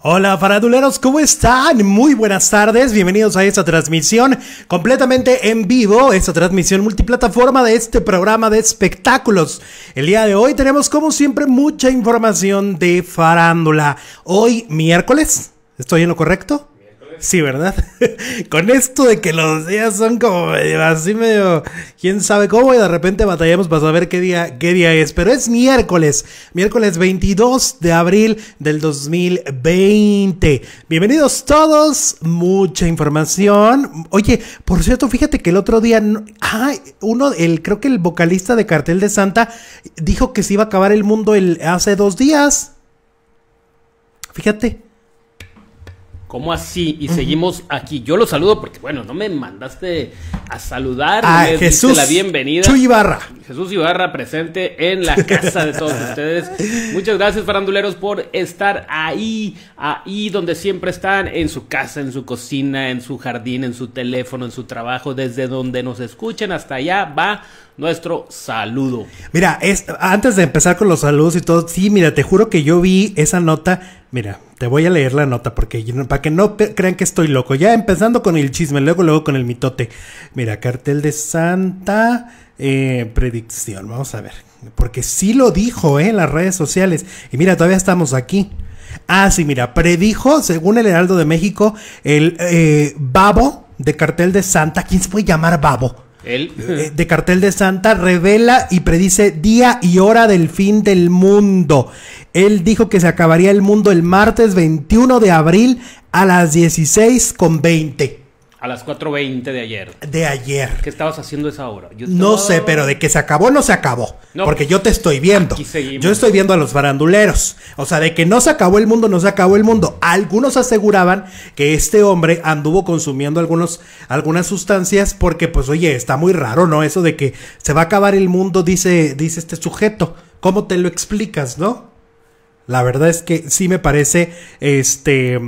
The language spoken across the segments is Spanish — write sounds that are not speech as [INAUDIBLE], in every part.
Hola faraduleros, ¿cómo están? Muy buenas tardes, bienvenidos a esta transmisión completamente en vivo, esta transmisión multiplataforma de este programa de espectáculos. El día de hoy tenemos como siempre mucha información de farándula. Hoy miércoles, ¿estoy en lo correcto? Sí, ¿verdad? [LAUGHS] Con esto de que los días son como medio, así medio, quién sabe cómo, y de repente batallamos para saber qué día, qué día es. Pero es miércoles, miércoles 22 de abril del 2020. Bienvenidos todos, mucha información. Oye, por cierto, fíjate que el otro día, ah, uno, el, creo que el vocalista de Cartel de Santa dijo que se iba a acabar el mundo el, hace dos días. Fíjate. ¿Cómo así? Y seguimos aquí. Yo lo saludo porque, bueno, no me mandaste a saludar. A ah, Jesús. la bienvenida. Chuy Ibarra. Jesús Ibarra presente en la casa de todos [LAUGHS] ustedes. Muchas gracias, faranduleros, por estar ahí, ahí donde siempre están, en su casa, en su cocina, en su jardín, en su teléfono, en su trabajo, desde donde nos escuchen hasta allá va nuestro saludo. Mira, es, antes de empezar con los saludos y todo, sí, mira, te juro que yo vi esa nota. Mira, te voy a leer la nota porque para que no crean que estoy loco. Ya empezando con el chisme, luego, luego con el mitote. Mira, cartel de Santa, eh, predicción, vamos a ver. Porque sí lo dijo eh, en las redes sociales. Y mira, todavía estamos aquí. Ah, sí, mira, predijo, según el Heraldo de México, el eh, babo de cartel de Santa. ¿Quién se puede llamar babo? ¿El? Eh, de, cartel de Santa revela y predice día y hora del fin del mundo. Él dijo que se acabaría el mundo el martes 21 de abril a las 16 con 20. A las 4.20 de ayer. De ayer. ¿Qué estabas haciendo esa hora? Yo No sé, pero de que se acabó, no se acabó. porque pues, yo te estoy viendo. Yo estoy viendo a los baranduleros. O sea, de que no se acabó el mundo, no se acabó el mundo. Algunos aseguraban que este hombre anduvo consumiendo algunos, algunas sustancias porque, pues, oye, está muy raro, ¿no? Eso de que se va a acabar el mundo, dice, dice este sujeto. ¿Cómo te lo explicas, no? La verdad es que sí me parece, este...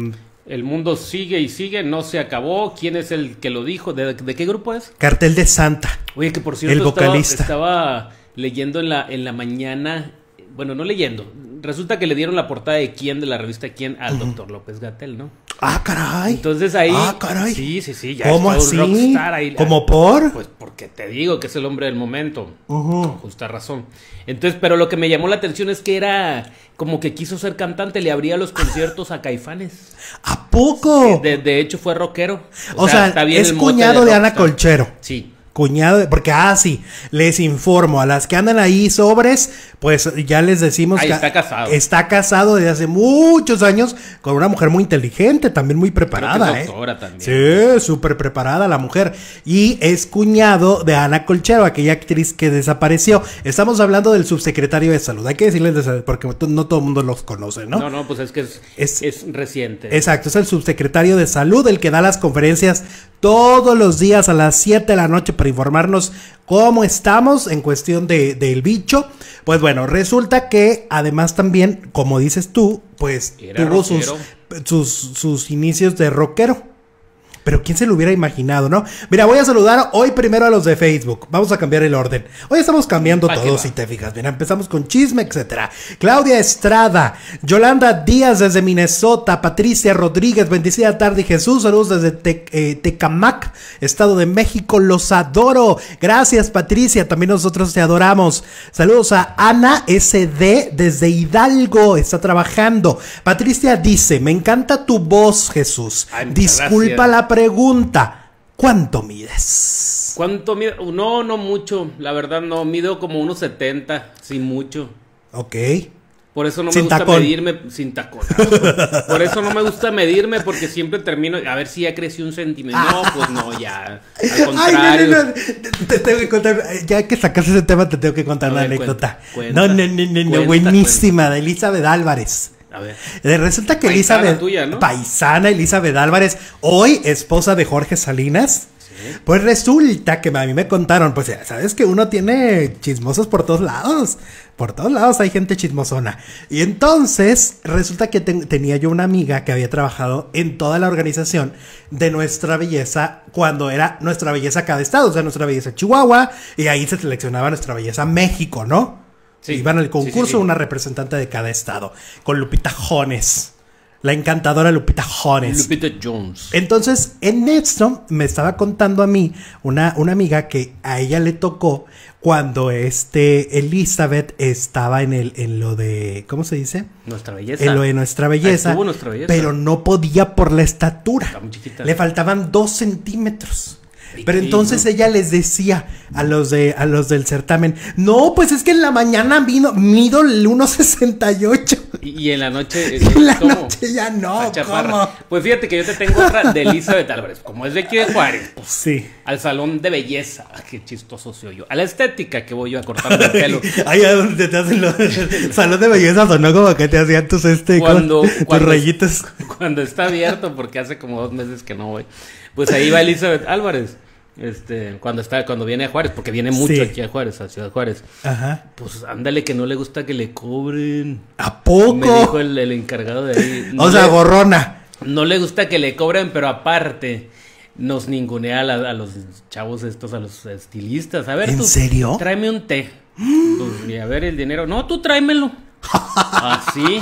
El mundo sigue y sigue, no se acabó. ¿Quién es el que lo dijo? ¿De, qué grupo es? Cartel de Santa. Oye, que por cierto, el vocalista. Estaba, estaba, leyendo en la, en la mañana, bueno, no leyendo, resulta que le dieron la portada de quién, de la revista quién, al doctor López Gatel, ¿no? Ah, caray. Entonces ahí. Ah, caray. Sí, sí, sí. Ya ¿Cómo así? Rockstar ahí, ¿Cómo por? Pues porque te digo que es el hombre del momento. Con justa razón. Entonces, pero lo que me llamó la atención es que era como que quiso ser cantante, le abría los conciertos a Caifanes. ¿A poco? de, hecho fue rockero. O, sea, es cuñado de Ana Colchero. Sí cuñado, porque así ah, les informo a las que andan ahí sobres, pues ya les decimos que está casado. Está casado desde hace muchos años con una mujer muy inteligente, también muy preparada, es ¿eh? doctora, También. Sí, súper preparada la mujer y es cuñado de Ana Colchero, aquella actriz que desapareció. Estamos hablando del subsecretario de Salud. Hay que decirles porque no todo el mundo los conoce, ¿no? No, no, pues es que es, reciente. Exacto, es el subsecretario de Salud el que da las conferencias todos los días a las 7 de la noche para informarnos cómo estamos en cuestión del de, del bicho. Pues bueno, resulta que además también, como dices tú, pues tuvo sus, sus, sus inicios de rockero. Pero quién se lo hubiera imaginado, ¿no? Mira, voy a saludar hoy primero a los de Facebook. Vamos a cambiar el orden. Hoy estamos cambiando todo, si te fijas. Mira, empezamos con chisme, etcétera. Claudia Estrada, Yolanda Díaz desde Minnesota, Patricia Rodríguez, bendecida tarde, Jesús, saludos desde eh, Tecamac, Estado de México, los adoro. Gracias, Patricia, también nosotros te adoramos. Saludos a Ana SD desde Hidalgo, está trabajando. Patricia dice, me encanta tu voz, Jesús. Disculpa la pregunta, ¿cuánto mides? ¿Cuánto mides? Uh, no, no mucho, la verdad no, mido como unos 70, sin mucho. Ok. Por eso no me gusta medirme sin tacón. [LAUGHS] Por eso no me gusta medirme porque siempre termino. A ver si ya crecí un centímetro. No, pues no, ya. [LAUGHS] Ay, no, no, no. Te, tengo que contar. Eh, ya que sacaste ese tema, te tengo que contar una anécdota. no, no, no, no, buenísima, de Elizabeth Álvarez. A eh, Resulta que Elizabeth, paisana Elizabeth Álvarez, hoy esposa de Jorge Salinas, pues resulta que a mí me contaron, pues sabes que uno tiene chismosos por todos lados, por todos lados hay gente chismosona. Y entonces resulta que tenía yo una amiga que había trabajado en toda la organización de nuestra belleza cuando era nuestra belleza cada estado, o sea, nuestra belleza Chihuahua, y ahí se seleccionaba nuestra belleza México, ¿no? Iban al concurso una representante de cada estado, con Lupita Jones. La encantadora Lupita Jones. Lupita Jones. Entonces, en esto me estaba contando a mí una, una amiga que a ella le tocó cuando este Elizabeth estaba en el en lo de ¿cómo se dice? Nuestra belleza. En lo de nuestra belleza, Pero no podía por la estatura. Le faltaban dos centímetros. Pero entonces ella les decía a los de a los del certamen, "No, pues es que en la mañana vino mido el 1.68 y en la noche [LAUGHS] en noche ya no, Pues fíjate que yo te tengo otra de Elizabeth Álvarez, pues, como es de aquí de Juárez. [LAUGHS] Pues, sí. Al salón de belleza, ah, qué chistoso soy yo. A la estética que voy yo a cortar el pelo. [LAUGHS] Ahí donde te hacen los salón de belleza sonó como que te hacían tus este cuando, tus rayitas. Cuando está abierto porque hace como dos meses que no voy pues ahí va Elizabeth Álvarez. Este, cuando está, cuando viene a Juárez, porque viene mucho aquí a Juárez, a Ciudad Juárez. Ajá. Pues ándale que no le gusta que le cobren. ¿A poco? Me dijo el, encargado de ahí. [LAUGHS] o sea, gorrona. No le gusta que le cobren, pero aparte nos ningunea a, los chavos estos, a los estilistas. A ver, ¿En serio? Tráeme un té. [GASPS] Pues, y a ver el dinero. No, tú tráemelo. Así.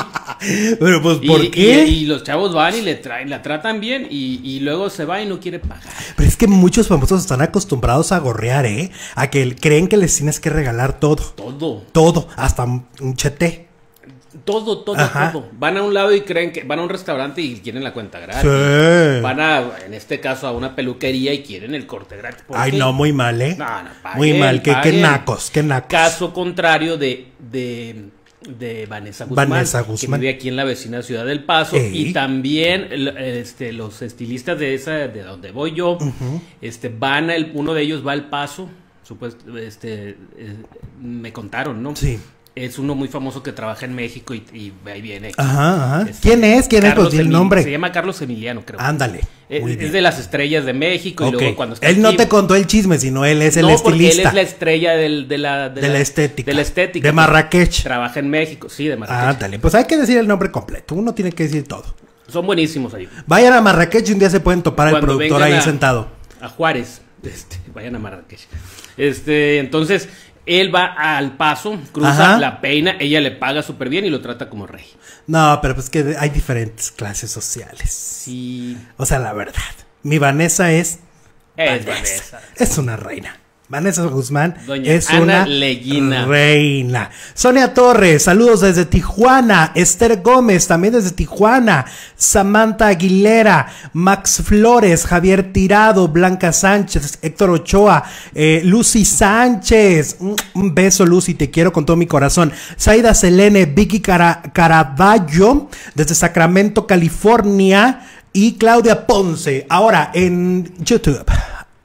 Ah, sí? [LAUGHS] Pero pues, ¿por qué? Y, los chavos van y le traen, la tratan bien y, luego se va y no quiere pagar. Pero es que muchos famosos están acostumbrados a gorrear, ¿eh? A que creen que les tienes que regalar todo. Todo. Todo, hasta un chete. Todo, todo, todo. Van a un lado y creen que van a un restaurante y quieren la cuenta gratis. Van a, en este caso, a una peluquería y quieren el corte gratis. Ay, no, muy mal, ¿eh? No, no, muy mal, qué, nacos, qué nacos. Caso contrario de, de de Vanessa Guzmán, que vive aquí en la vecina ciudad del Paso y también este, los estilistas de esa de donde voy yo este van el uno de ellos va al Paso supuesto este eh, me contaron no sí es uno muy famoso que trabaja en México y, ahí viene. Ajá, este, ¿Quién es? ¿Quién es? Pues el nombre. Se llama Carlos Emiliano, creo. Ándale. Eh, es, de las estrellas de México Él no te contó el chisme, sino él es el estilista. él es la estrella de, la, estética. De la estética. De Marrakech. Trabaja en México, sí, de Marrakech. Ándale, pues hay que decir el nombre completo. Uno tiene que decir todo. Son buenísimos ahí. Vayan a Marrakech y un día se pueden topar al productor ahí sentado. A Juárez. Este, vayan a Marrakech. Este, entonces, él va al paso, cruza, la peina, ella le paga súper bien y lo trata como rey. No, pero pues que hay diferentes clases sociales. Sí. O sea, la verdad. Mi Vanessa es. Es Vanessa. Es una reina. Vanessa Guzmán es una reina. Sonia Torres, saludos desde Tijuana. Esther Gómez, también desde Tijuana. Samantha Aguilera, Max Flores, Javier Tirado, Blanca Sánchez, Héctor Ochoa, eh, Lucy Sánchez. Un, beso, Lucy, te quiero con todo mi corazón. Saida Selene, Vicky Cara, desde Sacramento, California. Y Claudia Ponce, ahora en YouTube.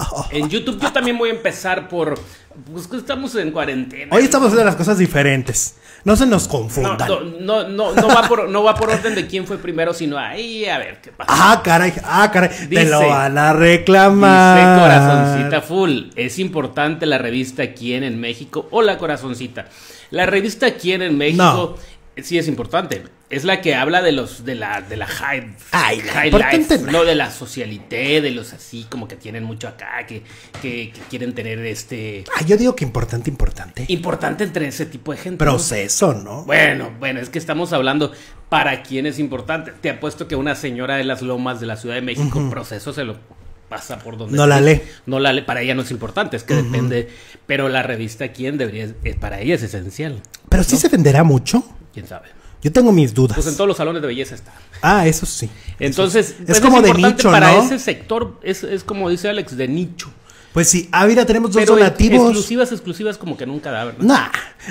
[LAUGHS] En YouTube yo también voy a empezar por... Pues, estamos en cuarentena. Hoy estamos haciendo las cosas diferentes. No se nos confundan. No, no, no, va por, orden de quién fue primero, sino ahí a ver qué pasa. Ah, caray, ah, caray. te lo van a reclamar. Dice Corazoncita Full. Es importante la revista Quién en México. Hola, Corazoncita. La revista Quién en México sí es importante. Es la que habla de los de la de la high, life, no de la socialité, de los así como que tienen mucho acá, que, que, quieren tener este. Ah, yo digo que importante, importante. Importante entre ese tipo de gente. Proceso, ¿no? Bueno, bueno, es que estamos hablando para quién es importante. Te apuesto que una señora de las lomas de la Ciudad de México, proceso se lo pasa por donde. No la lee. No la lee. Para ella no es importante, es que depende. Pero la revista quién debería, es, para ella es esencial. Pero si sí se venderá mucho. Quién sabe. Yo tengo mis dudas. Pues en todos los salones de belleza está. Ah, eso sí. Entonces, es pues, como de nicho, para ese sector, es, es como dice Alex, de nicho. Pues sí, ah, mira, tenemos dos Pero Exclusivas, exclusivas, como que nunca da, ¿verdad? Nah,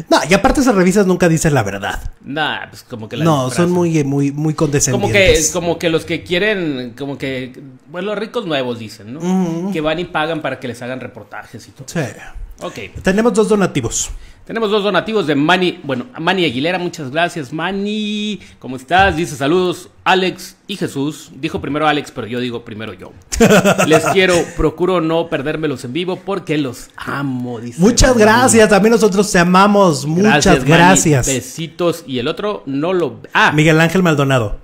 nah, y aparte esas revistas nunca dicen la verdad. Nah, pues como que la No, son eh, muy, muy, muy condescendientes. Como que, como que los que quieren, como que, bueno, los ricos nuevos dicen, ¿no? Que van y pagan para que les hagan reportajes y todo. Sí. Tenemos dos donativos. Tenemos dos donativos de Manny, bueno, Manny Aguilera, muchas gracias. Manny, ¿cómo estás? Dice saludos, Alex y Jesús. Dijo primero Alex, pero yo digo primero yo. [LAUGHS] Les quiero, procuro no perdérmelos en vivo porque los amo, Muchas gracias, también nosotros te amamos. Muchas gracias. besitos. Y el otro no lo... Ah. Miguel Ángel Maldonado.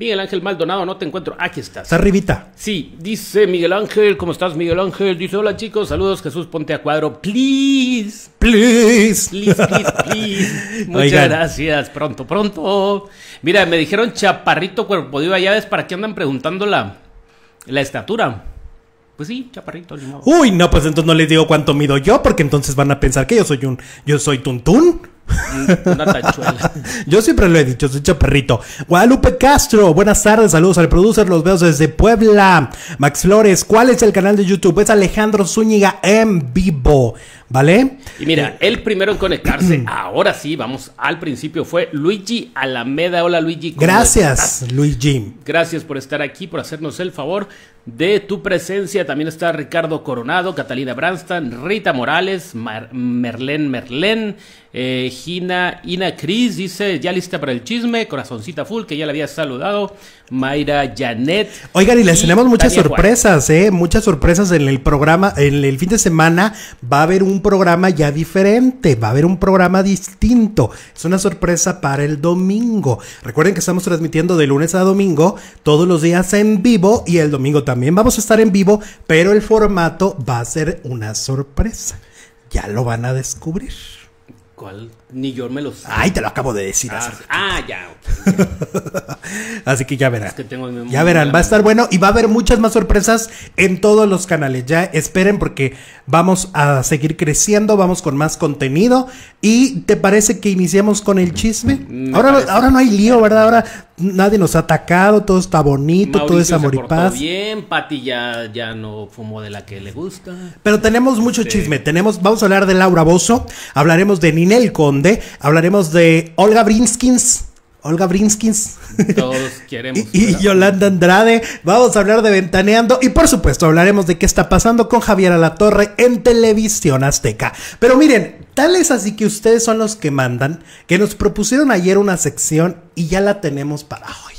Miguel Ángel Maldonado, no te encuentro. Aquí estás. Está arribita. Sí, dice Miguel Ángel, ¿cómo estás, Miguel Ángel? Dice, hola chicos, saludos, Jesús, ponte a cuadro. Please. Please. Please, please, please. [LAUGHS] Muchas gracias. Pronto, pronto. Mira, me dijeron chaparrito cuerpo de llaves, ¿para qué andan preguntando la, la estatura? Pues sí, chaparrito. Uy, no, pues entonces no les digo cuánto mido yo, porque entonces van a pensar que yo soy un, yo soy tuntún. Mm, [LAUGHS] Yo siempre lo he dicho, soy perrito. Guadalupe Castro, buenas tardes, saludos al producer, los veo desde Puebla. Max Flores, ¿cuál es el canal de YouTube? Es Alejandro Zúñiga en vivo. ¿Vale? Y mira, eh, el primero en conectarse, [CLEARS THROAT] ahora sí, vamos al principio, fue Luigi Alameda. Hola Luigi. Gracias, Luigi. Gracias por estar aquí, por hacernos el favor de tu presencia. También está Ricardo Coronado, Catalina Branstan, Rita Morales, Merlén Merlén, eh, Gina Ina Cris, dice, ya lista para el chisme, corazoncita full, que ya la había saludado. Mayra Janet. Oigan, y les tenemos muchas sorpresas, ¿eh? Muchas sorpresas en el programa. En el fin de semana va a haber un programa ya diferente, va a haber un programa distinto. Es una sorpresa para el domingo. Recuerden que estamos transmitiendo de lunes a domingo, todos los días en vivo y el domingo también vamos a estar en vivo, pero el formato va a ser una sorpresa. Ya lo van a descubrir. Ni yo me los. Ay, te lo acabo de decir. Ah, ah ya. [LAUGHS] Así que ya verán. ya verán, va a estar bueno y va a haber muchas más sorpresas en todos los canales. Ya esperen porque vamos a seguir creciendo, vamos con más contenido. ¿Y te parece que iniciamos con el chisme? ahora, ahora no hay lío, ¿verdad? Ahora nadie nos ha atacado, todo está bonito, todo es amor se y paz. Bien, Pati ya, no fumó de la que le gusta. Pero tenemos mucho chisme. Tenemos, vamos a hablar de Laura Bozo, hablaremos de Nina el Conde, hablaremos de Olga Brinskins. Olga Brinskins. Todos [LAUGHS] queremos. y, Yolanda Andrade. Vamos a hablar de Ventaneando. Y por supuesto, hablaremos de qué está pasando con Javier Torre en Televisión Azteca. Pero miren, tal es así que ustedes son los que mandan, que nos propusieron ayer una sección y ya la tenemos para hoy.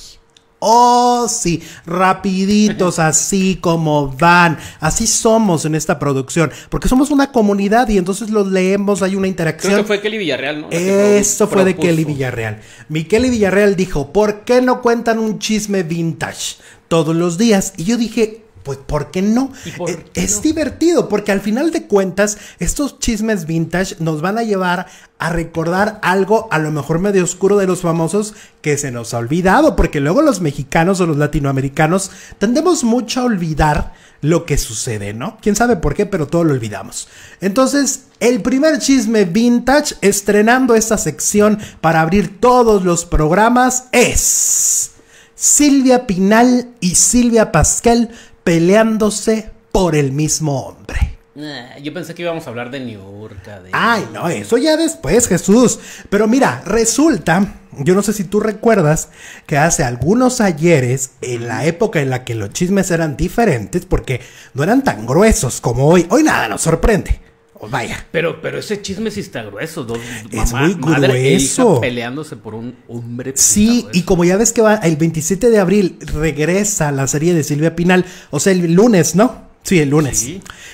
Oh, sí, rapiditos, así como van. Así somos en esta producción, porque somos una comunidad y entonces los leemos, hay una interacción. Eso fue de Kelly Villarreal, ¿no? Eso fue de Kelly Villarreal. Mi Kelly Villarreal dijo, ¿por qué no cuentan un chisme vintage todos los días? Y yo dije, pues ¿por qué no? Eh, es divertido porque al final de cuentas estos chismes vintage nos van a llevar a recordar algo a lo mejor medio oscuro de los famosos que se nos ha olvidado porque luego los mexicanos o los latinoamericanos tendemos mucho a olvidar lo que sucede, ¿no? Quién sabe por qué, pero todo lo olvidamos. Entonces, el primer chisme vintage estrenando esta sección para abrir todos los programas es Silvia Pinal y Silvia Pasquel peleándose por el mismo hombre. Yo pensé que íbamos a hablar de Niurka. De... Ay, no, eso ya después, Jesús. Pero mira, resulta, yo no sé si tú recuerdas que hace algunos ayeres, en la época en la que los chismes eran diferentes, porque no eran tan gruesos como hoy, hoy nada nos sorprende. Pues vaya. Pero, pero ese chisme sí está grueso. Dos, es muy e grueso. peleándose por un hombre. Sí, y como ya ves que va el 27 de abril regresa la serie de Silvia Pinal, o sea, el lunes, ¿no? Sí, el lunes.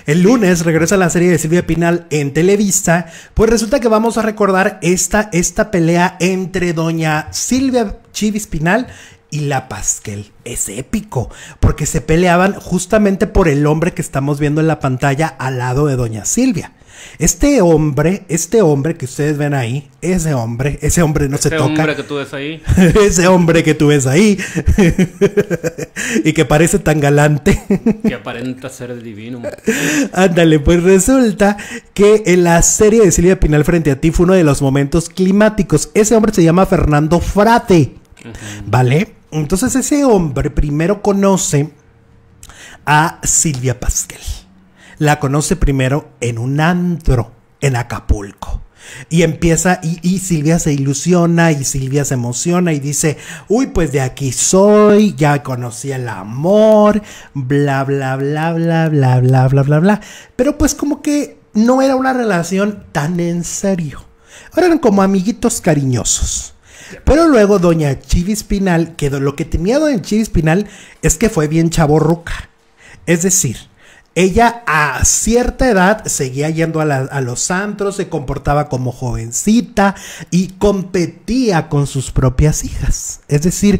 el lunes regresa la serie de Silvia Pinal en Televisa. Pues resulta que vamos a recordar esta, esta pelea entre doña Silvia Chivis Pinal y la Pasquel. Es épico, porque se peleaban justamente por el hombre que estamos viendo en la pantalla al lado de doña Silvia. Este hombre, este hombre que ustedes ven ahí, ese hombre, ese hombre no se toca. [LAUGHS] Ese hombre que tú ves ahí. ese hombre que tú ves ahí. y que parece tan galante. que aparenta ser el divino. [LAUGHS] Ándale, pues resulta que en la serie de Silvia Pinal frente a ti fue uno de los momentos climáticos. Ese hombre se llama Fernando Frate. ¿Vale? Entonces ese hombre primero conoce a Silvia Pasquel la conoce primero en un antro en Acapulco. Y empieza, y, Silvia se ilusiona, y Silvia se emociona, y dice, uy, pues de aquí soy, ya conocí el amor, bla, bla, bla, bla, bla, bla, bla, bla, bla. Pero pues como que no era una relación tan en serio. eran como amiguitos cariñosos. Pero luego doña Chivis Pinal, que lo que tenía doña Chivis Pinal es que fue bien chaborruca. Es decir, ella a cierta edad seguía yendo a, los santos, se comportaba como jovencita y competía con sus propias hijas. Es decir,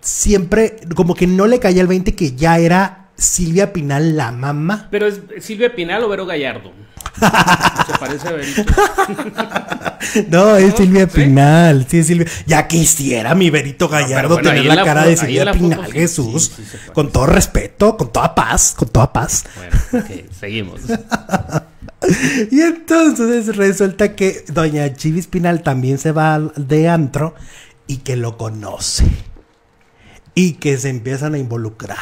siempre como que no le caía el 20 que ya era Silvia Pinal, la mamá. Pero es Silvia Pinal o Vero Gallardo. Se parece a Vero [LAUGHS] no, es Silvia Pinal. Sí, Silvia. Ya quisiera mi Verito Gallardo tener la, cara de Silvia Pinal, Jesús. con todo respeto, con toda paz, con toda paz. Bueno, seguimos. [LAUGHS] y entonces resulta que doña Chivis Pinal también se va de antro y que lo conoce. Y que se empiezan a involucrar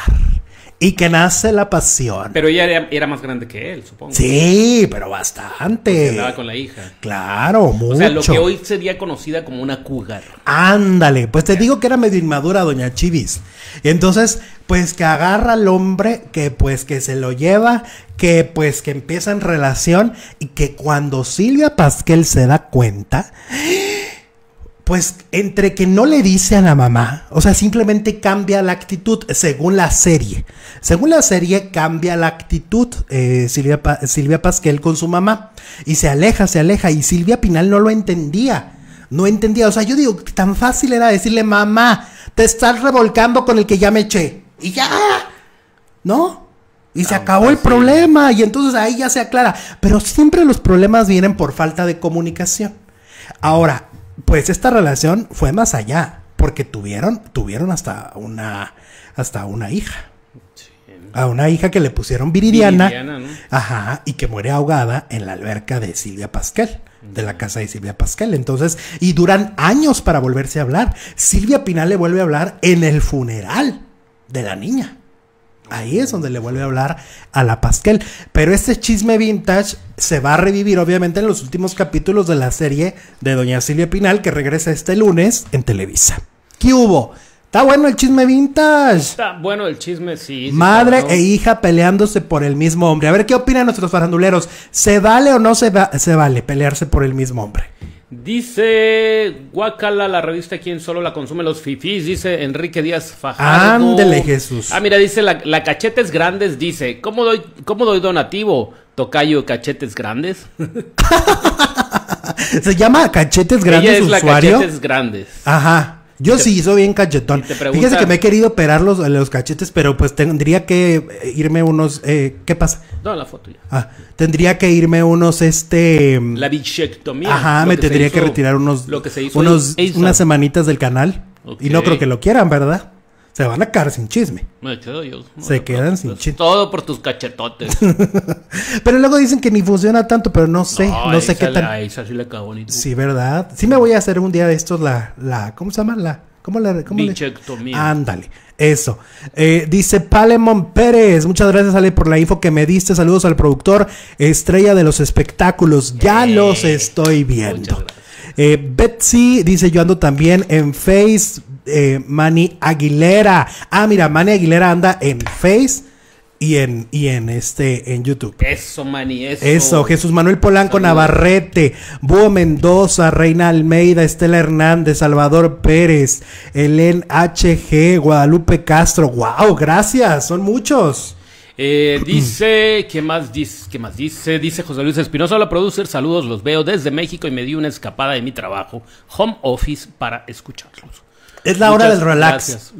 y que nace la pasión. Pero ella era, más grande que él, supongo. Sí, pero bastante. Andaba con la hija. Claro, mucho. O sea, lo que hoy sería conocida como una cougar. Ándale, pues te digo que era medio inmadura doña Chivis. Entonces, pues que agarra al hombre, que pues que se lo lleva, que pues que empieza en relación y que cuando Silvia Pasquel se da cuenta pues entre que no le dice a la mamá, o sea, simplemente cambia la actitud según la serie. Según la serie cambia la actitud eh, Silvia, Silvia Pasquel con su mamá y se aleja, se aleja y Silvia Pinal no lo entendía. No entendía, o sea, yo digo, tan fácil era decirle, mamá, te estás revolcando con el que ya me eché. Y ya, ¿no? Y se acabó el problema y entonces ahí ya se aclara. Pero siempre los problemas vienen por falta de comunicación. Ahora, pues esta relación fue más allá, porque tuvieron, tuvieron hasta una, hasta una hija. A una hija que le pusieron Viridiana, ajá, y que muere ahogada en la alberca de Silvia Pasquel, de la casa de Silvia Pasquel Entonces, y duran años para volverse a hablar. Silvia Pinal le vuelve a hablar en el funeral de la niña. Ahí es donde le vuelve a hablar a la Pasquel. Pero este chisme vintage se va a revivir, obviamente, en los últimos capítulos de la serie de Doña Silvia Pinal, que regresa este lunes en Televisa. ¿Qué hubo? Está bueno el chisme vintage. Está bueno el chisme, sí. Madre e hija peleándose por el mismo hombre. A ver qué opinan nuestros faranduleros. ¿Se vale o no se, se vale pelearse por el mismo hombre? Dice Guacala, la revista quien solo la consume los fifis dice Enrique Díaz Fajardo. Ándele, Jesús. Ah, mira, dice la, cachetes grandes, dice, ¿cómo doy, cómo doy donativo? Tocayo cachetes grandes. [LAUGHS] Se llama cachetes grandes cachetes grandes. Ajá. Yo sí soy bien cachetón. Fíjese que me he querido operar los, los cachetes, pero pues tendría que eh, irme unos. Eh, ¿Qué pasa? Ah, tendría que irme unos, este. La bichectomía. Ajá, me tendría que retirar unos. Unos, unas semanitas del canal. Y no creo que lo quieran, ¿verdad? se van a quedar sin chisme. se quedan sin chisme. Todo por tus cachetotes. [LAUGHS] pero luego dicen que ni funciona tanto, pero no sé, no, sé qué tal sí ¿verdad? Sí me voy a hacer un día de estos la, la, ¿cómo se llama? La, ¿cómo la? Cómo Ándale. Eso. Eh, dice Palemon Pérez. Muchas gracias, Ale, por la info que me diste. Saludos al productor, estrella de los espectáculos. Ya eh. los estoy viendo. Eh, Betsy dice: Yo ando también en Face eh, Aguilera. Ah, mira, Mani Aguilera anda en Face y en, y en este en YouTube. Eso, Manny, eso. Eso, Jesús Manuel Polanco Navarrete, Búho Mendoza, Reina Almeida, Estela Hernández, Salvador Pérez, Helen HG, Guadalupe Castro. Wow, gracias, son muchos. Eh, dice, ¿qué más, dice, ¿qué más dice? Dice José Luis Espinosa, la producer, saludos, los veo desde México y me di una escapada de mi trabajo, home office, para escucharlos. Es la hora del relax.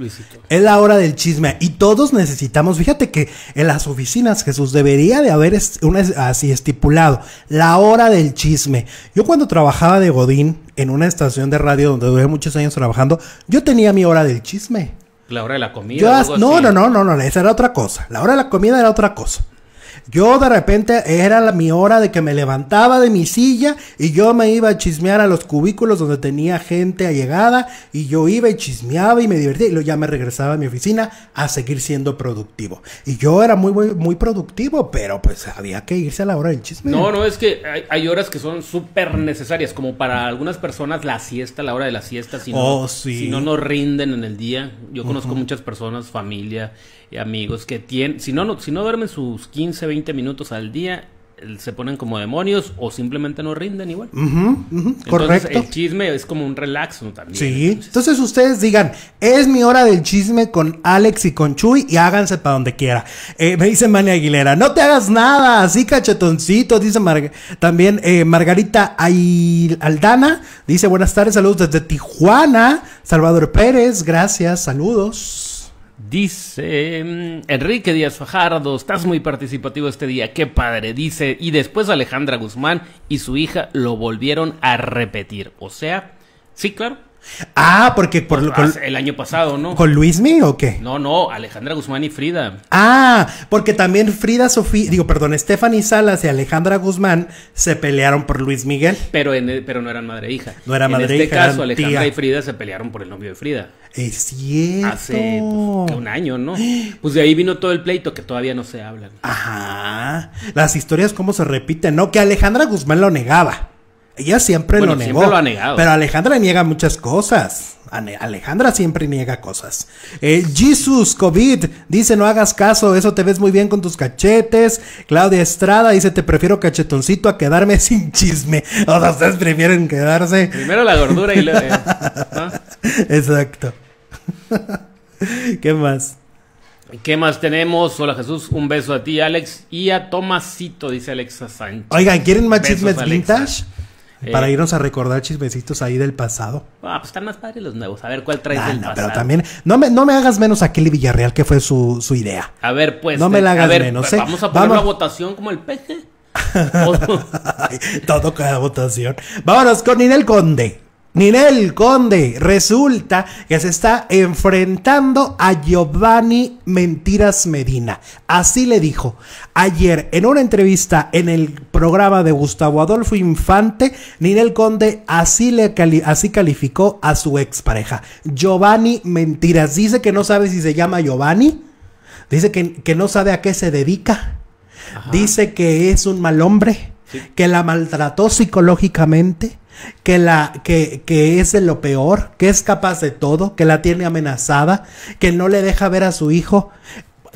Es la hora del chisme. Y todos necesitamos, fíjate que en las oficinas, Jesús, debería de haber una, así estipulado, la hora del chisme. Yo cuando trabajaba de Godín en una estación de radio donde duré muchos años trabajando, yo tenía mi hora del chisme. La hora de la comida. no, no, no, no, no, esa era otra cosa. La hora de la comida era otra cosa. Yo de repente era la, mi hora de que me levantaba de mi silla y yo me iba a chismear a los cubículos donde tenía gente allegada y yo iba y chismeaba y me divertía y luego ya me regresaba a mi oficina a seguir siendo productivo. Y yo era muy, muy, productivo, pero pues había que irse a la hora del chisme. No, no, es que hay, horas que son súper necesarias, como para algunas personas la siesta, la hora de la siesta, si no, oh, si no, rinden en el día. Yo conozco muchas personas, familia y eh, amigos que tienen, si no, no, si no duermen sus 15, 20 minutos al día se ponen como demonios o simplemente no rinden igual. correcto. El chisme es como un relax también. Sí. Entonces. ustedes digan, es mi hora del chisme con Alex y con Chuy y háganse para donde quiera. Eh, me dice Mani Aguilera, no te hagas nada, así cachetoncito, dice también eh, Margarita Aldana, dice buenas tardes, saludos desde Tijuana, Salvador Pérez, gracias, saludos. Dice mm, Enrique Díaz Fajardo, estás muy participativo este día, qué padre, dice. Y después Alejandra Guzmán y su hija lo volvieron a repetir. O sea, sí, claro, Ah, porque por el año pasado, ¿no? ¿Con Luismi o qué? No, no, Alejandra Guzmán y Frida. Ah, porque también Frida Sofía, digo, perdón, Stephanie Salas y Alejandra Guzmán se pelearon por Luis Miguel. Pero pero no eran madre e hija. No era madre en este caso, Alejandra y Frida se pelearon por el novio de Frida. Es cierto. Hace pues, un año, ¿no? Pues de ahí vino todo el pleito que todavía no se hablan. Ajá. Las historias cómo se repiten, ¿no? Que Alejandra Guzmán lo negaba. Ella siempre lo negó. Pero Alejandra niega muchas cosas. Alejandra siempre niega cosas. Jesús eh, Jesus COVID dice: No hagas caso, eso te ves muy bien con tus cachetes. Claudia Estrada dice: Te prefiero cachetoncito a quedarme [LAUGHS] sin chisme. O ustedes prefieren quedarse. Primero la gordura y luego. Eh, [LAUGHS] Exacto. [LAUGHS] ¿Qué más? ¿Qué más tenemos? Hola Jesús, un beso a ti, Alex, y a Tomasito, dice Alexa Sánchez. Oigan, ¿quieren más chismes vintage? Eh, Para irnos a recordar chismecitos ahí del pasado. Ah, pues están más padres los nuevos. A ver cuál traes ah, del no, Pero también, no me, no me hagas menos a Kelly Villarreal, que fue su, su idea. A ver, pues. No me eh, la hagas a ver, menos. ¿eh? Vamos a poner una votación como el peje. [LAUGHS] Todo cada votación. Vámonos con Ninel Conde. Ninel Conde resulta que se está enfrentando a Giovanni Mentiras Medina. Así le dijo ayer en una entrevista en el programa de Gustavo Adolfo Infante, Ninel Conde así, le así calificó a su expareja, Giovanni Mentiras. Dice que no sabe si se llama Giovanni, dice que, no sabe a qué se dedica, dice que es un mal hombre que la maltrató psicológicamente, que, la, que, que es de lo peor, que es capaz de todo, que la tiene amenazada, que no le deja ver a su hijo.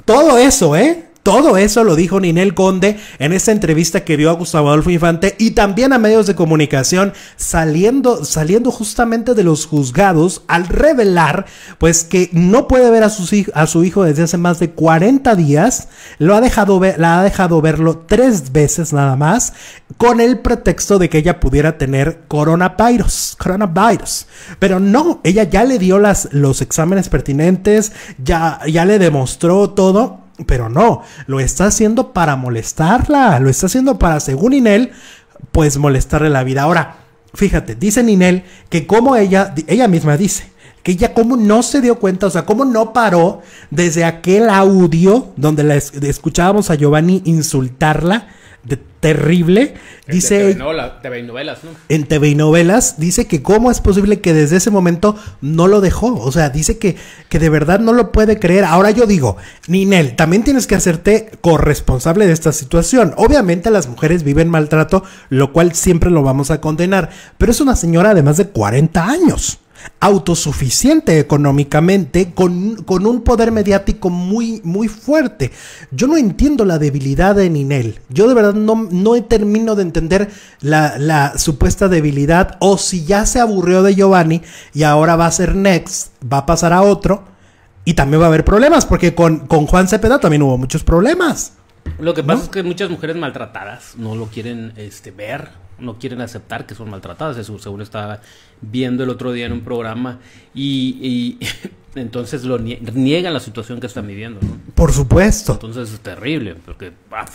Todo eso, ¿eh? Todo eso lo dijo Ninel Conde en esa entrevista que dio a Gustavo Adolfo Infante y también a medios de comunicación saliendo, saliendo justamente de los juzgados al revelar pues que no puede ver a, sus, a su hijo desde hace más de 40 días, lo ha dejado la ha dejado verlo tres veces nada más con el pretexto de que ella pudiera tener coronavirus, coronavirus. Pero no, ella ya le dio las, los exámenes pertinentes, ya, ya le demostró todo pero no, lo está haciendo para molestarla, lo está haciendo para, según Inel, pues molestarle la vida. Ahora, fíjate, dice Ninel que como ella, ella misma dice, que ella como no se dio cuenta, o sea, como no paró desde aquel audio donde la escuchábamos a Giovanni insultarla de terrible. dice. TV novelas, En TV dice que cómo es posible que desde ese momento no lo dejó. O sea, dice que, que de verdad no lo puede creer. Ahora yo digo, Ninel, también tienes que hacerte corresponsable de esta situación. Obviamente las mujeres viven maltrato, lo cual siempre lo vamos a condenar. Pero es una señora de más de 40 años autosuficiente económicamente, con, un poder mediático muy, muy fuerte. Yo no entiendo la debilidad de Ninel. Yo de verdad no, no termino de entender la, supuesta debilidad o si ya se aburrió de Giovanni y ahora va a ser Next, va a pasar a otro y también va a haber problemas, porque con, Juan Cepeda también hubo muchos problemas. Lo que pasa es que muchas mujeres maltratadas no lo quieren este, ver no quieren aceptar que son maltratadas. Eso seguro estaba viendo el otro día en un programa y, [LAUGHS] entonces lo niegan la situación que están viviendo. Por supuesto. Entonces es terrible, porque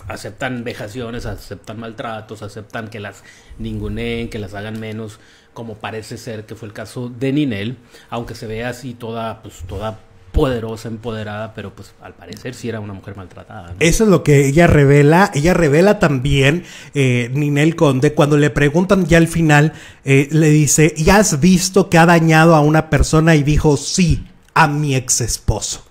aceptan vejaciones, aceptan maltratos, aceptan que las ninguneen, que las hagan menos, como parece ser que fue el caso de Ninel, aunque se vea así toda, pues toda poderosa, empoderada, pero pues al parecer sí era una mujer maltratada. Eso es lo que ella revela. Ella revela también, eh, Ninel Conde, cuando le preguntan ya al final, eh, le dice, ¿ya has visto que ha dañado a una persona? Y dijo, sí, a mi ex esposo.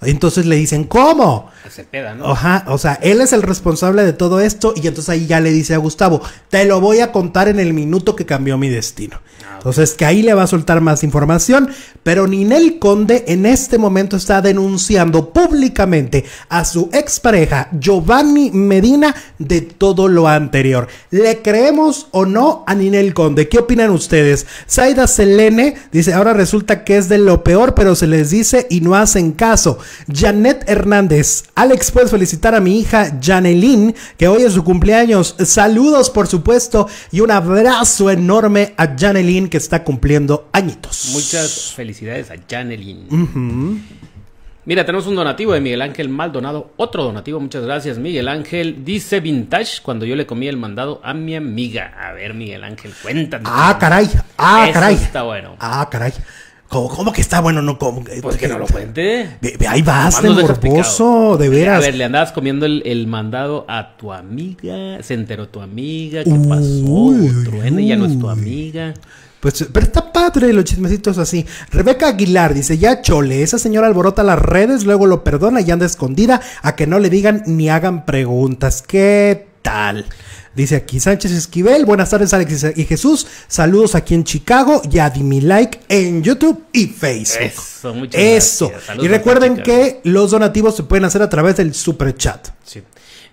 Entonces le dicen, ¿cómo? se peda, ¿no? Ajá, o sea, él es el responsable de todo esto y entonces ahí ya le dice a Gustavo, te lo voy a contar en el minuto que cambió mi destino. Ah, entonces que ahí le va a soltar más información, pero Ninel Conde en este momento está denunciando públicamente a su expareja Giovanni Medina de todo lo anterior. ¿Le creemos o no a Ninel Conde? ¿Qué opinan ustedes? Zaida Selene dice, ahora resulta que es de lo peor, pero se les dice y no hacen caso. Janet Hernández, Alex, puedes felicitar a mi hija Janeline, que hoy es su cumpleaños. Saludos, por supuesto, y un abrazo enorme a Janeline, que está cumpliendo añitos. Muchas felicidades a Janeline. Mira, tenemos un donativo de Miguel Ángel Maldonado. Otro donativo, muchas gracias. Miguel Ángel dice vintage cuando yo le comí el mandado a mi amiga. A ver, Miguel Ángel, cuéntanos. Ah, caray. Ah, caray. Está bueno. Ah, caray. ¿Cómo, ¿Cómo, que está bueno? No, ¿cómo? Pues no lo cuente. ahí vas, de morboso, de veras. A ver, le andabas comiendo el, mandado a tu amiga, se enteró tu amiga, ¿qué pasó? ya no es tu amiga. Pues, pero está padre los chismecitos así. Rebeca Aguilar dice, ya chole, esa señora alborota las redes, luego lo perdona y anda escondida a que no le digan ni hagan preguntas. ¿Qué tal? Dice aquí Sánchez Esquivel, buenas tardes Alexis y Jesús, saludos aquí en Chicago y a mi like en YouTube y Facebook. Eso, muchas Gracias. y recuerden que los donativos se pueden hacer a través del super chat. Sí.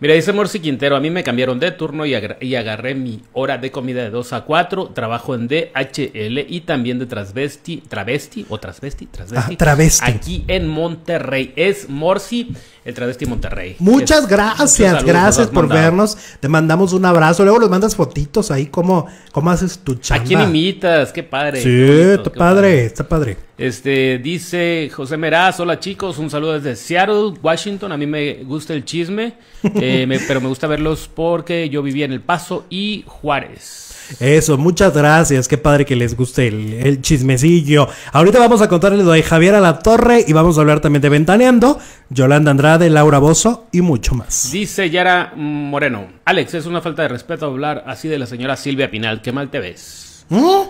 Mira, dice Morsi Quintero, a mí me cambiaron de turno y, agarré mi hora de comida de 2 a 4, trabajo en DHL y también de transvesti, travesti o trasvesti ah, travesti. Aquí en Monterrey. Es Morsi el travesti Monterrey. Muchas gracias, gracias por vernos. Te mandamos un abrazo. Luego nos mandas fotitos ahí, cómo, cómo haces tu chamba. ¿A quién imitas? Qué padre. Sí, está padre, está padre. Este, dice José Meraz, hola chicos, un saludo desde Seattle, Washington. A mí me gusta el chisme, eh, [LAUGHS] pero me gusta verlos porque yo vivía en El Paso y Juárez. Eso, muchas gracias. Qué padre que les guste el, chismecillo. Ahorita vamos a contarles lo de Javier a la Torre y vamos a hablar también de Ventaneando, Yolanda Andrade, Laura Bozo y mucho más. Dice Yara Moreno: Alex, es una falta de respeto hablar así de la señora Silvia Pinal. Qué mal te ves. ¿Mm?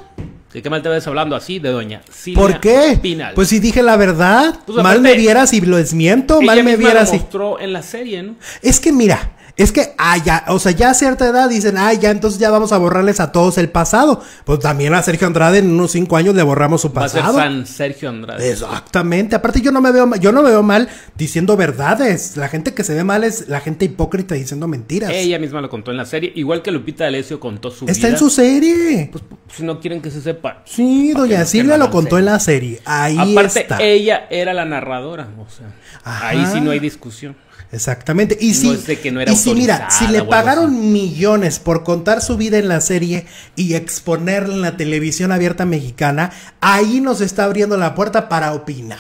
qué mal te ves hablando así de doña Silvia ¿Por qué? Pues si dije la verdad, pues mal me vieras y lo desmiento, mal me vieras si... mostró en la serie, ¿no? Es que mira, es que, ah, ya, o sea, ya a cierta edad dicen, ah, ya, entonces ya vamos a borrarles a todos el pasado. Pues también a Sergio Andrade en unos cinco años le borramos su pasado. a Sergio Andrade. Exactamente. Aparte, yo no me veo, yo no me veo mal diciendo verdades. La gente que se ve mal es la gente hipócrita diciendo mentiras. Ella misma lo contó en la serie, igual que Lupita D'Alessio contó su Está en su serie. Pues, si no quieren que se sepa. Sí, doña Silvia lo contó en la serie. Ahí Aparte, ella era la narradora, o sea, ahí sí no hay discusión. Exactamente. Y si, si mira, si le pagaron millones por contar su vida en la serie y exponerla en la televisión abierta mexicana, ahí nos está abriendo la puerta para opinar.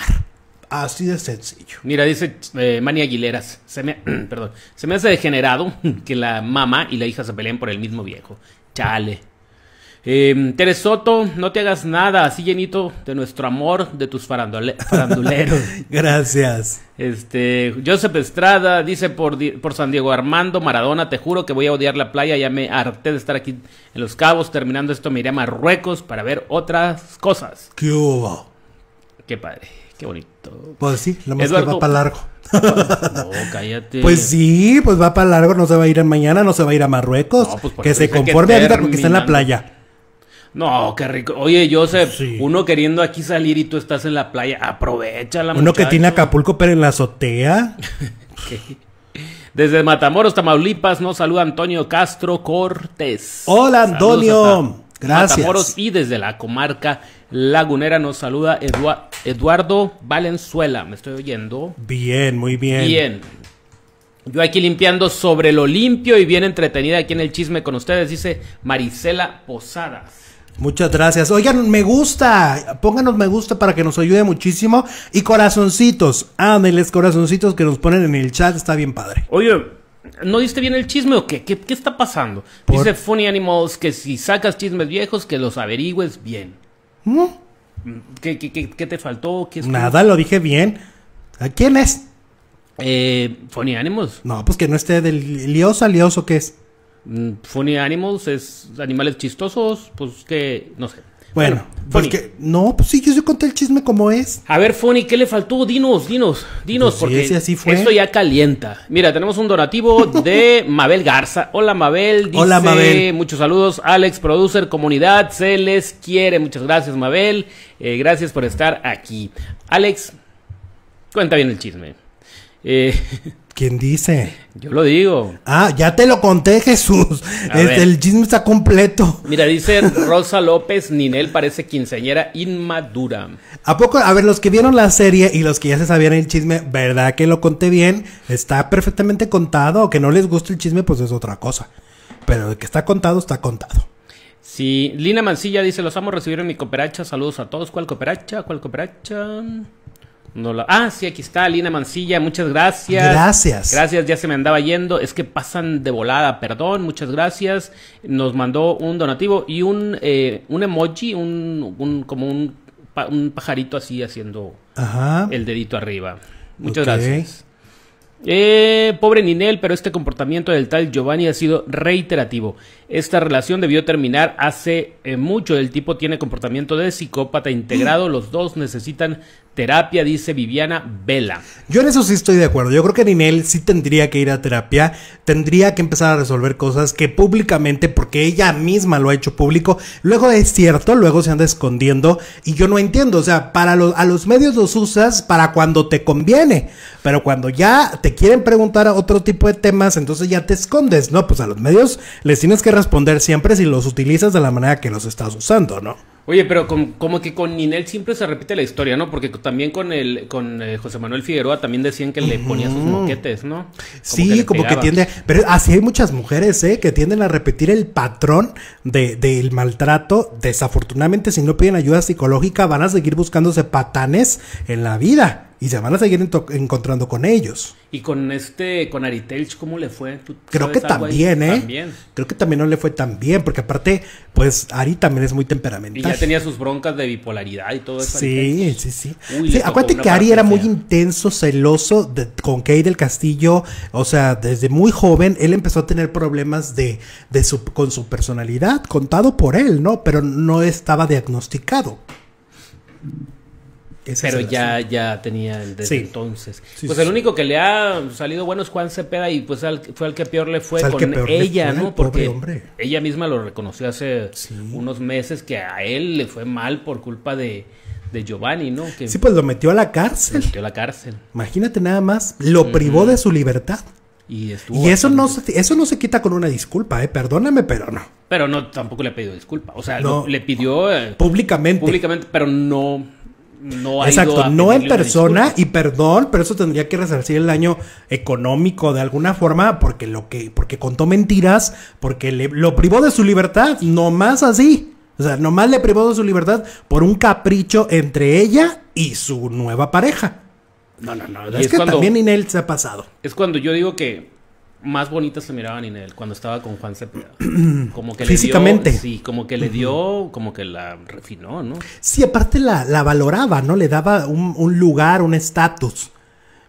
Así de sencillo. Mira, dice eh, Mani Aguileras, se me, [CLEARS THROAT] perdón, se me hace degenerado [LAUGHS] que la mamá y la hija se peleen por el mismo viejo. Chale. Eh, no te hagas nada, así llenito de nuestro amor, de tus [LAUGHS] faranduleros. [LAUGHS] Gracias. Este, Joseph Estrada dice por, por San Diego Armando Maradona, te juro que voy a odiar la playa, ya me harté de estar aquí en Los Cabos, terminando esto me iré a Marruecos para ver otras cosas. ¿Qué padre, qué bonito. Pues sí, lo más que va para largo. No, cállate. Pues sí, pues va para largo, no se va a ir en mañana, no se va a ir a Marruecos. Pues que se conforme ahorita porque está en la playa. No, qué rico. Oye, Joseph, uno queriendo aquí salir y tú estás en la playa, aprovecha la Uno que tiene Acapulco, pero en la azotea. [LAUGHS] Desde Matamoros, Tamaulipas, nos saluda Antonio Castro Cortés. Hola, Antonio. Gracias. Matamoros y desde la comarca lagunera nos saluda Eduardo Valenzuela. ¿Me estoy oyendo? Bien, muy bien. Bien. Yo aquí limpiando sobre lo limpio y bien entretenida aquí en el chisme con ustedes, dice Marisela Posadas. Muchas gracias. Oigan, me gusta. Pónganos me gusta para que nos ayude muchísimo. Y corazoncitos. Ándeles, corazoncitos que nos ponen en el chat. Está bien padre. Oye, ¿no diste bien el chisme o qué? ¿Qué, está pasando? Dice Funny Animals que si sacas chismes viejos, que los averigües bien. ¿Mm? ¿Qué, te faltó? Nada, lo dije bien. ¿A quién es? Eh, Funny Animals. No, pues que no esté del lioso lioso qué es. Mm, Funny Animals es animales chistosos, pues que, no sé. Bueno, porque pues no, pues sí, yo conté el chisme como es. A ver, Funny, ¿qué le faltó? Dinos, dinos, dinos, pues porque esto ya calienta. Mira, tenemos un donativo de [LAUGHS] Mabel Garza. Hola, Mabel. Dice, Hola, Mabel. Muchos saludos, Alex, producer, comunidad, se les quiere. Muchas gracias, Mabel. Eh, gracias por estar aquí. Alex, cuenta bien el chisme. Eh, [LAUGHS] ¿Quién dice? Yo lo digo. Ah, ya te lo conté, Jesús. Este, el chisme está completo. Mira, dice Rosa López, Ninel parece quinceañera inmadura. ¿A poco? A ver, los que vieron la serie y los que ya se sabían el chisme, ¿verdad que lo conté bien? Está perfectamente contado. O que no les guste el chisme, pues es otra cosa. Pero el que está contado, está contado. Sí, Lina Mancilla dice, los amo recibieron mi cooperacha. Saludos a todos. ¿Cuál cooperacha? ¿Cuál cooperacha? Ah, sí, aquí está, Lina Mancilla, muchas gracias. Gracias. Gracias, ya se me andaba yendo. Es que pasan de volada, perdón, muchas gracias. Nos mandó un donativo y un, eh, un emoji, un, un como un, pajarito así haciendo el dedito arriba. Muchas gracias. Eh, pobre Ninel, pero este comportamiento del tal Giovanni ha sido reiterativo. Esta relación debió terminar hace eh, mucho. El tipo tiene comportamiento de psicópata integrado. [GASPS] Los dos necesitan terapia, dice Viviana Vela. Yo en eso sí estoy de acuerdo. Yo creo que Ninel sí tendría que ir a terapia, tendría que empezar a resolver cosas que públicamente, porque ella misma lo ha hecho público, luego es cierto, luego se anda escondiendo y yo no entiendo. O sea, para los, a los medios los usas para cuando te conviene, pero cuando ya te quieren preguntar a otro tipo de temas, entonces ya te escondes. No, pues a los medios les tienes que responder siempre si los utilizas de la manera que los estás usando, ¿no? Oye, pero con, como que con Ninel siempre se repite la historia, ¿no? Porque también con el con eh, José Manuel Figueroa también decían que le ponía sus moquetes, ¿no? sí, como que tiende. Pero así hay muchas mujeres, ¿eh? Que tienden a repetir el patrón de, del maltrato. Desafortunadamente, si no piden ayuda psicológica, van a seguir buscándose patanes en la vida. Y se van a seguir encontrando con ellos. Y con este, con Telch ¿cómo le fue? Creo que también, ¿eh? Creo que también no le fue tan bien, porque aparte, pues Ari también es muy temperamental. Y ya tenía sus broncas de bipolaridad y todo eso. Sí, sí, sí. acuérdate que Ari era muy intenso, celoso con Kay del Castillo. O sea, desde muy joven, él empezó a tener problemas de, con su personalidad, contado por él, ¿no? Pero no estaba diagnosticado pero ya, ya tenía el desde entonces. pues el único que le ha salido bueno es Juan Cepeda y pues fue al que peor le fue con ella, ¿no? Porque ella misma lo reconoció hace unos meses que a él le fue mal por culpa de, Giovanni, ¿no? sí, pues lo metió a la cárcel. Lo metió a la cárcel. Imagínate nada más, lo privó de su libertad. Y, eso, no se, eso no se quita con una disculpa, ¿eh? perdóname, pero no. Pero no, tampoco le ha pedido disculpa. O sea, le pidió... Eh, públicamente. Públicamente, pero no no Exacto, no en persona y perdón, pero eso tendría que resarcir el daño económico de alguna forma porque lo que porque contó mentiras, porque lo privó de su libertad, no más así. O sea, nomás le privó de su libertad por un capricho entre ella y su nueva pareja. No, no, no. Es, que también en él se ha pasado. Es cuando yo digo que más bonitas se miraban en él cuando estaba con Juan Cepeda. [CLEARS THROAT] Como que Físicamente. sí, como que le dio, como que la refinó, ¿no? Sí, aparte la, la valoraba, ¿no? Le daba un, un lugar, un estatus.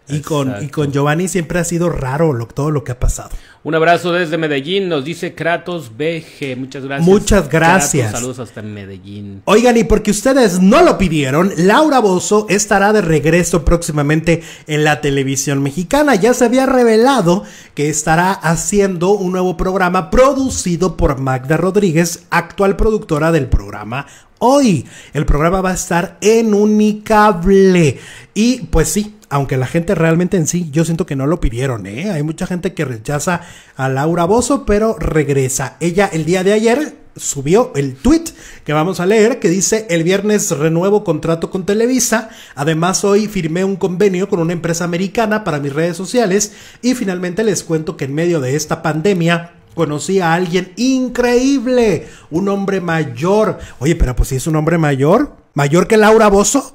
Y con, y con, Giovanni siempre ha sido raro todo lo que ha pasado. Un abrazo desde Medellín, nos dice Kratos BG. Muchas gracias. Muchas gracias. saludos hasta Medellín. Oigan, y porque ustedes no lo pidieron, Laura Bozo estará de regreso próximamente en la televisión mexicana. Ya se había revelado que estará haciendo un nuevo programa producido por Magda Rodríguez, actual productora del programa hoy. El programa va a estar en Unicable. Y pues sí, aunque la gente realmente en sí, yo siento que no lo pidieron, ¿eh? Hay mucha gente que rechaza a Laura Bozo, pero regresa. Ella el día de ayer subió el tweet que vamos a leer que dice el viernes renuevo contrato con Televisa, además hoy firmé un convenio con una empresa americana para mis redes sociales y finalmente les cuento que en medio de esta pandemia conocí a alguien increíble, un hombre mayor. Oye, pero pues si es un hombre mayor, mayor que Laura Bozo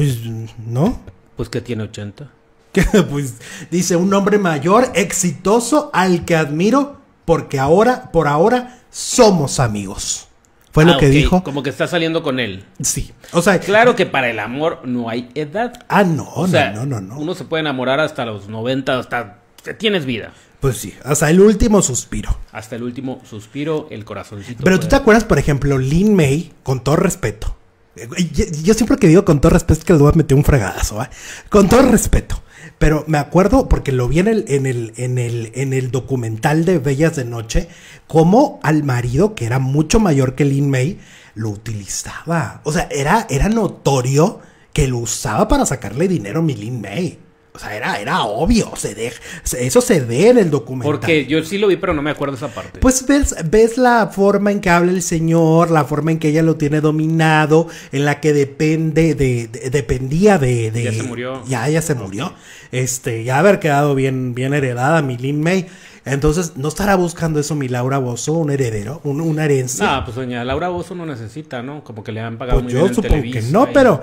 pues, ¿no? Pues que tiene 80. [LAUGHS] pues dice un hombre mayor, exitoso, al que admiro, porque ahora, por ahora, somos amigos. Fue lo ah, que dijo. Como que está saliendo con él. Sí. O sea, claro que para el amor no hay edad. Ah, no, no, no, no, no. Uno se puede enamorar hasta los 90, hasta tienes vida. Pues sí, hasta el último suspiro. Hasta el último suspiro, el corazoncito. Pero tú te acuerdas, por ejemplo, Lin May, con todo respeto, eh, yo, siempre que digo con todo respeto es que el a metió un fregadazo, ¿ah? Con todo respeto. Pero me acuerdo, porque lo vi en el, en el, en el, en el documental de Bellas de Noche, como al marido, que era mucho mayor que Lin May, lo utilizaba. O sea, era, era notorio que lo usaba para sacarle dinero a mi Lin May. O sea, era, era obvio, se eso se ve en el documental. Porque yo sí lo vi, pero no me acuerdo esa parte. Pues ves, ves la forma en que habla el señor, la forma en que ella lo tiene dominado, en la que depende, de, dependía de, Ya se murió. Ya, ya se murió. Este, ya haber quedado bien, bien heredada mi Lin May. Entonces, ¿no estará buscando eso mi Laura Bozo, un heredero, una herencia? No, ah, pues doña Laura Bozo no necesita, ¿no? Como que le han pagado pues yo supongo que no, pero,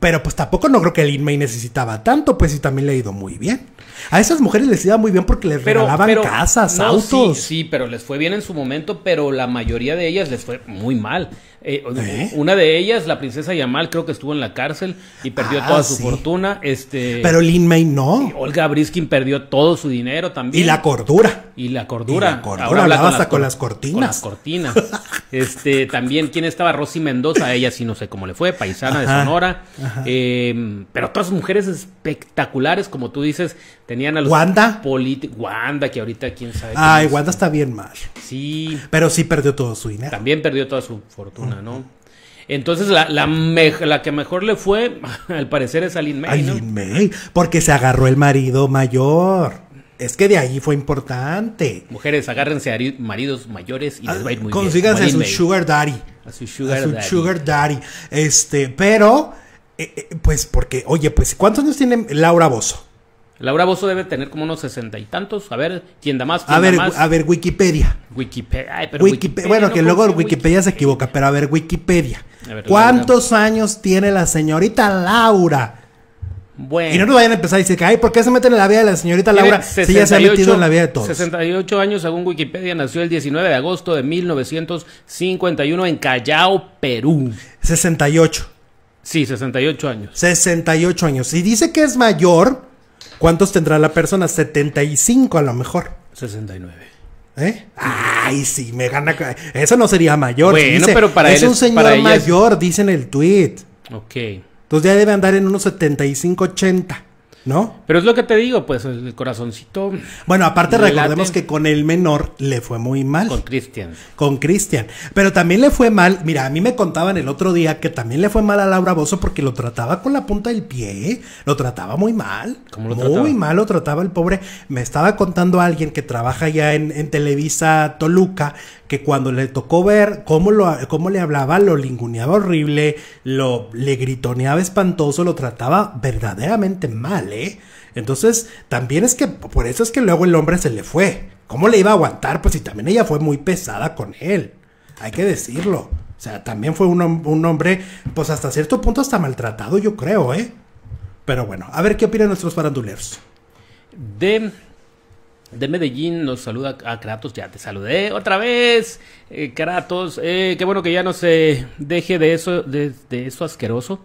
pero pues tampoco no creo que el Inmay necesitaba tanto, pues sí también le ha ido muy bien. A esas mujeres les iba muy bien porque les regalaban casas, autos. Sí, sí, pero les fue bien en su momento, pero la mayoría de ellas les fue muy mal. Eh, ¿Eh? Una de ellas, la princesa Yamal, creo que estuvo en la cárcel y perdió toda ah, su fortuna. Este, Pero Lin May no. Olga Briskin perdió todo su dinero también. Y la cordura. Y la cordura. Ahora hablaba hasta con las cortinas. las cortinas. [LAUGHS] este, también, ¿quién estaba? Rosy Mendoza, ella sí no sé cómo le fue, paisana de Sonora. Em, pero todas mujeres espectaculares, como tú dices, tenían a los Wanda. Wanda, que ahorita quién sabe. Ay, Wanda está bien mal. Sí. Pero sí perdió todo su dinero. También perdió toda su fortuna. ¿no? Entonces la, la, que mejor le fue, [LAUGHS] al parecer, es Aline May. May, porque se agarró el marido mayor. Es que de ahí fue importante. Mujeres, agárrense a maridos mayores y les a muy bien. Consíganse a su sugar daddy. A su sugar, daddy. Este, pero, eh, eh, pues porque, oye, pues ¿cuántos años tiene Laura Bozo? Laura Bozo debe tener como unos sesenta y tantos. A ver, quién da más. a ver, a ver, Wikipedia. Wikipedia. bueno, que luego Wikipedia, se equivoca, pero a ver, Wikipedia. ¿Cuántos años tiene la señorita Laura? Bueno. Y no nos vayan a empezar a decir que, ay, ¿por qué se meten en la vida de la señorita Laura si ya se ha metido en la vida de todos? 68 años, según Wikipedia, nació el 19 de agosto de 1951 en Callao, Perú. 68. Sí, 68 años. 68 años. Y dice que es mayor, ¿Cuántos tendrá la persona? 75 a lo mejor. 69. ¿Eh? Ay, sí, me gana. Eso no sería mayor. pero para es un señor mayor, Dicen dice en el tweet. Ok. Entonces ya debe andar en unos 75, 80. ¿No? Pero es lo que te digo, pues el corazoncito. Bueno, aparte recordemos que con el menor le fue muy mal. Con Cristian. Con Cristian. Pero también le fue mal. Mira, a mí me contaban el otro día que también le fue mal a Laura Bozo porque lo trataba con la punta del pie. Lo trataba muy mal. ¿Cómo lo muy mal lo trataba el pobre. Me estaba contando alguien que trabaja ya en Televisa Toluca que cuando le tocó ver cómo, lo, cómo le hablaba, lo linguneaba horrible, lo, le gritoneaba espantoso, lo trataba verdaderamente mal, ¿eh? Entonces, también es que por eso es que luego el hombre se le fue. ¿Cómo le iba a aguantar? Pues si también ella fue muy pesada con él. Hay que decirlo. O sea, también fue un, un hombre, pues hasta cierto punto hasta maltratado, yo creo, ¿eh? Pero bueno, a ver qué opinan nuestros faranduleros. De de Medellín nos saluda a Kratos, ya te saludé otra vez, eh, Kratos, eh, qué bueno que ya no se deje de eso, de, de eso asqueroso,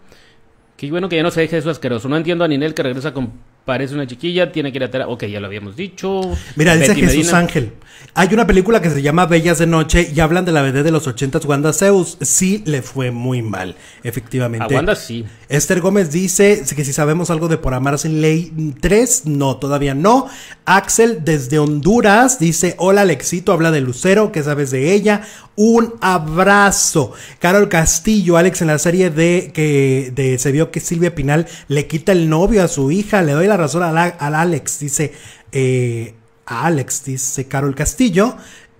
qué bueno que ya no se deje de eso asqueroso, no entiendo a Ninel que regresa con Parece una chiquilla, tiene que ir a terapia. Ok, ya lo habíamos dicho. Mira, dice Jesús Ángel. Hay una película que se llama Bellas de Noche y hablan de la BD de los ochentas Wanda Zeus. Sí, le fue muy mal, efectivamente. A Wanda sí. Esther Gómez dice que si sabemos algo de Por Amar sin Ley 3, no, todavía no. Axel desde Honduras dice: Hola, Alexito, habla de Lucero, ¿qué sabes de ella? Un abrazo. Carol Castillo, Alex, en la serie de que se vio que Silvia Pinal le quita el novio a su hija, le doy la razón al, Alex, dice. Eh, a Alex, dice Carol Castillo.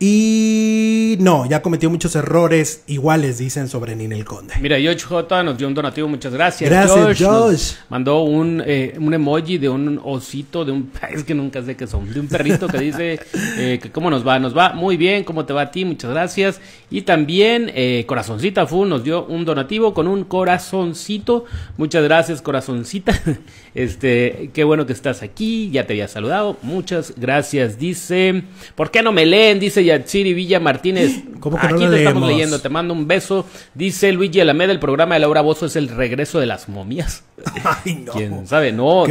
Y no, ya cometió muchos errores iguales, dicen sobre Ninel Conde. Mira, George J nos dio un donativo, muchas gracias. Gracias, George. Mandó un, eh, un emoji de un osito, de un. [LAUGHS] Es que nunca sé qué son. De un perrito que dice eh, que cómo nos va. Nos va muy bien, cómo te va a ti, muchas gracias. Y también Corazoncita Fu nos dio un donativo con un corazoncito. Muchas gracias, Corazoncita. [LAUGHS] Este, qué bueno que estás aquí, ya te había saludado. Muchas gracias, dice. ¿Por qué no me leen? Dice Yachiri Villa Martínez. [GASPS] ¿Cómo que aquí lo estamos leyendo, te mando un beso. Dice Luigi Alameda, el programa de Laura Bozo es el regreso de las momias. [LAUGHS] Ay, no. ¿Quién sabe? No,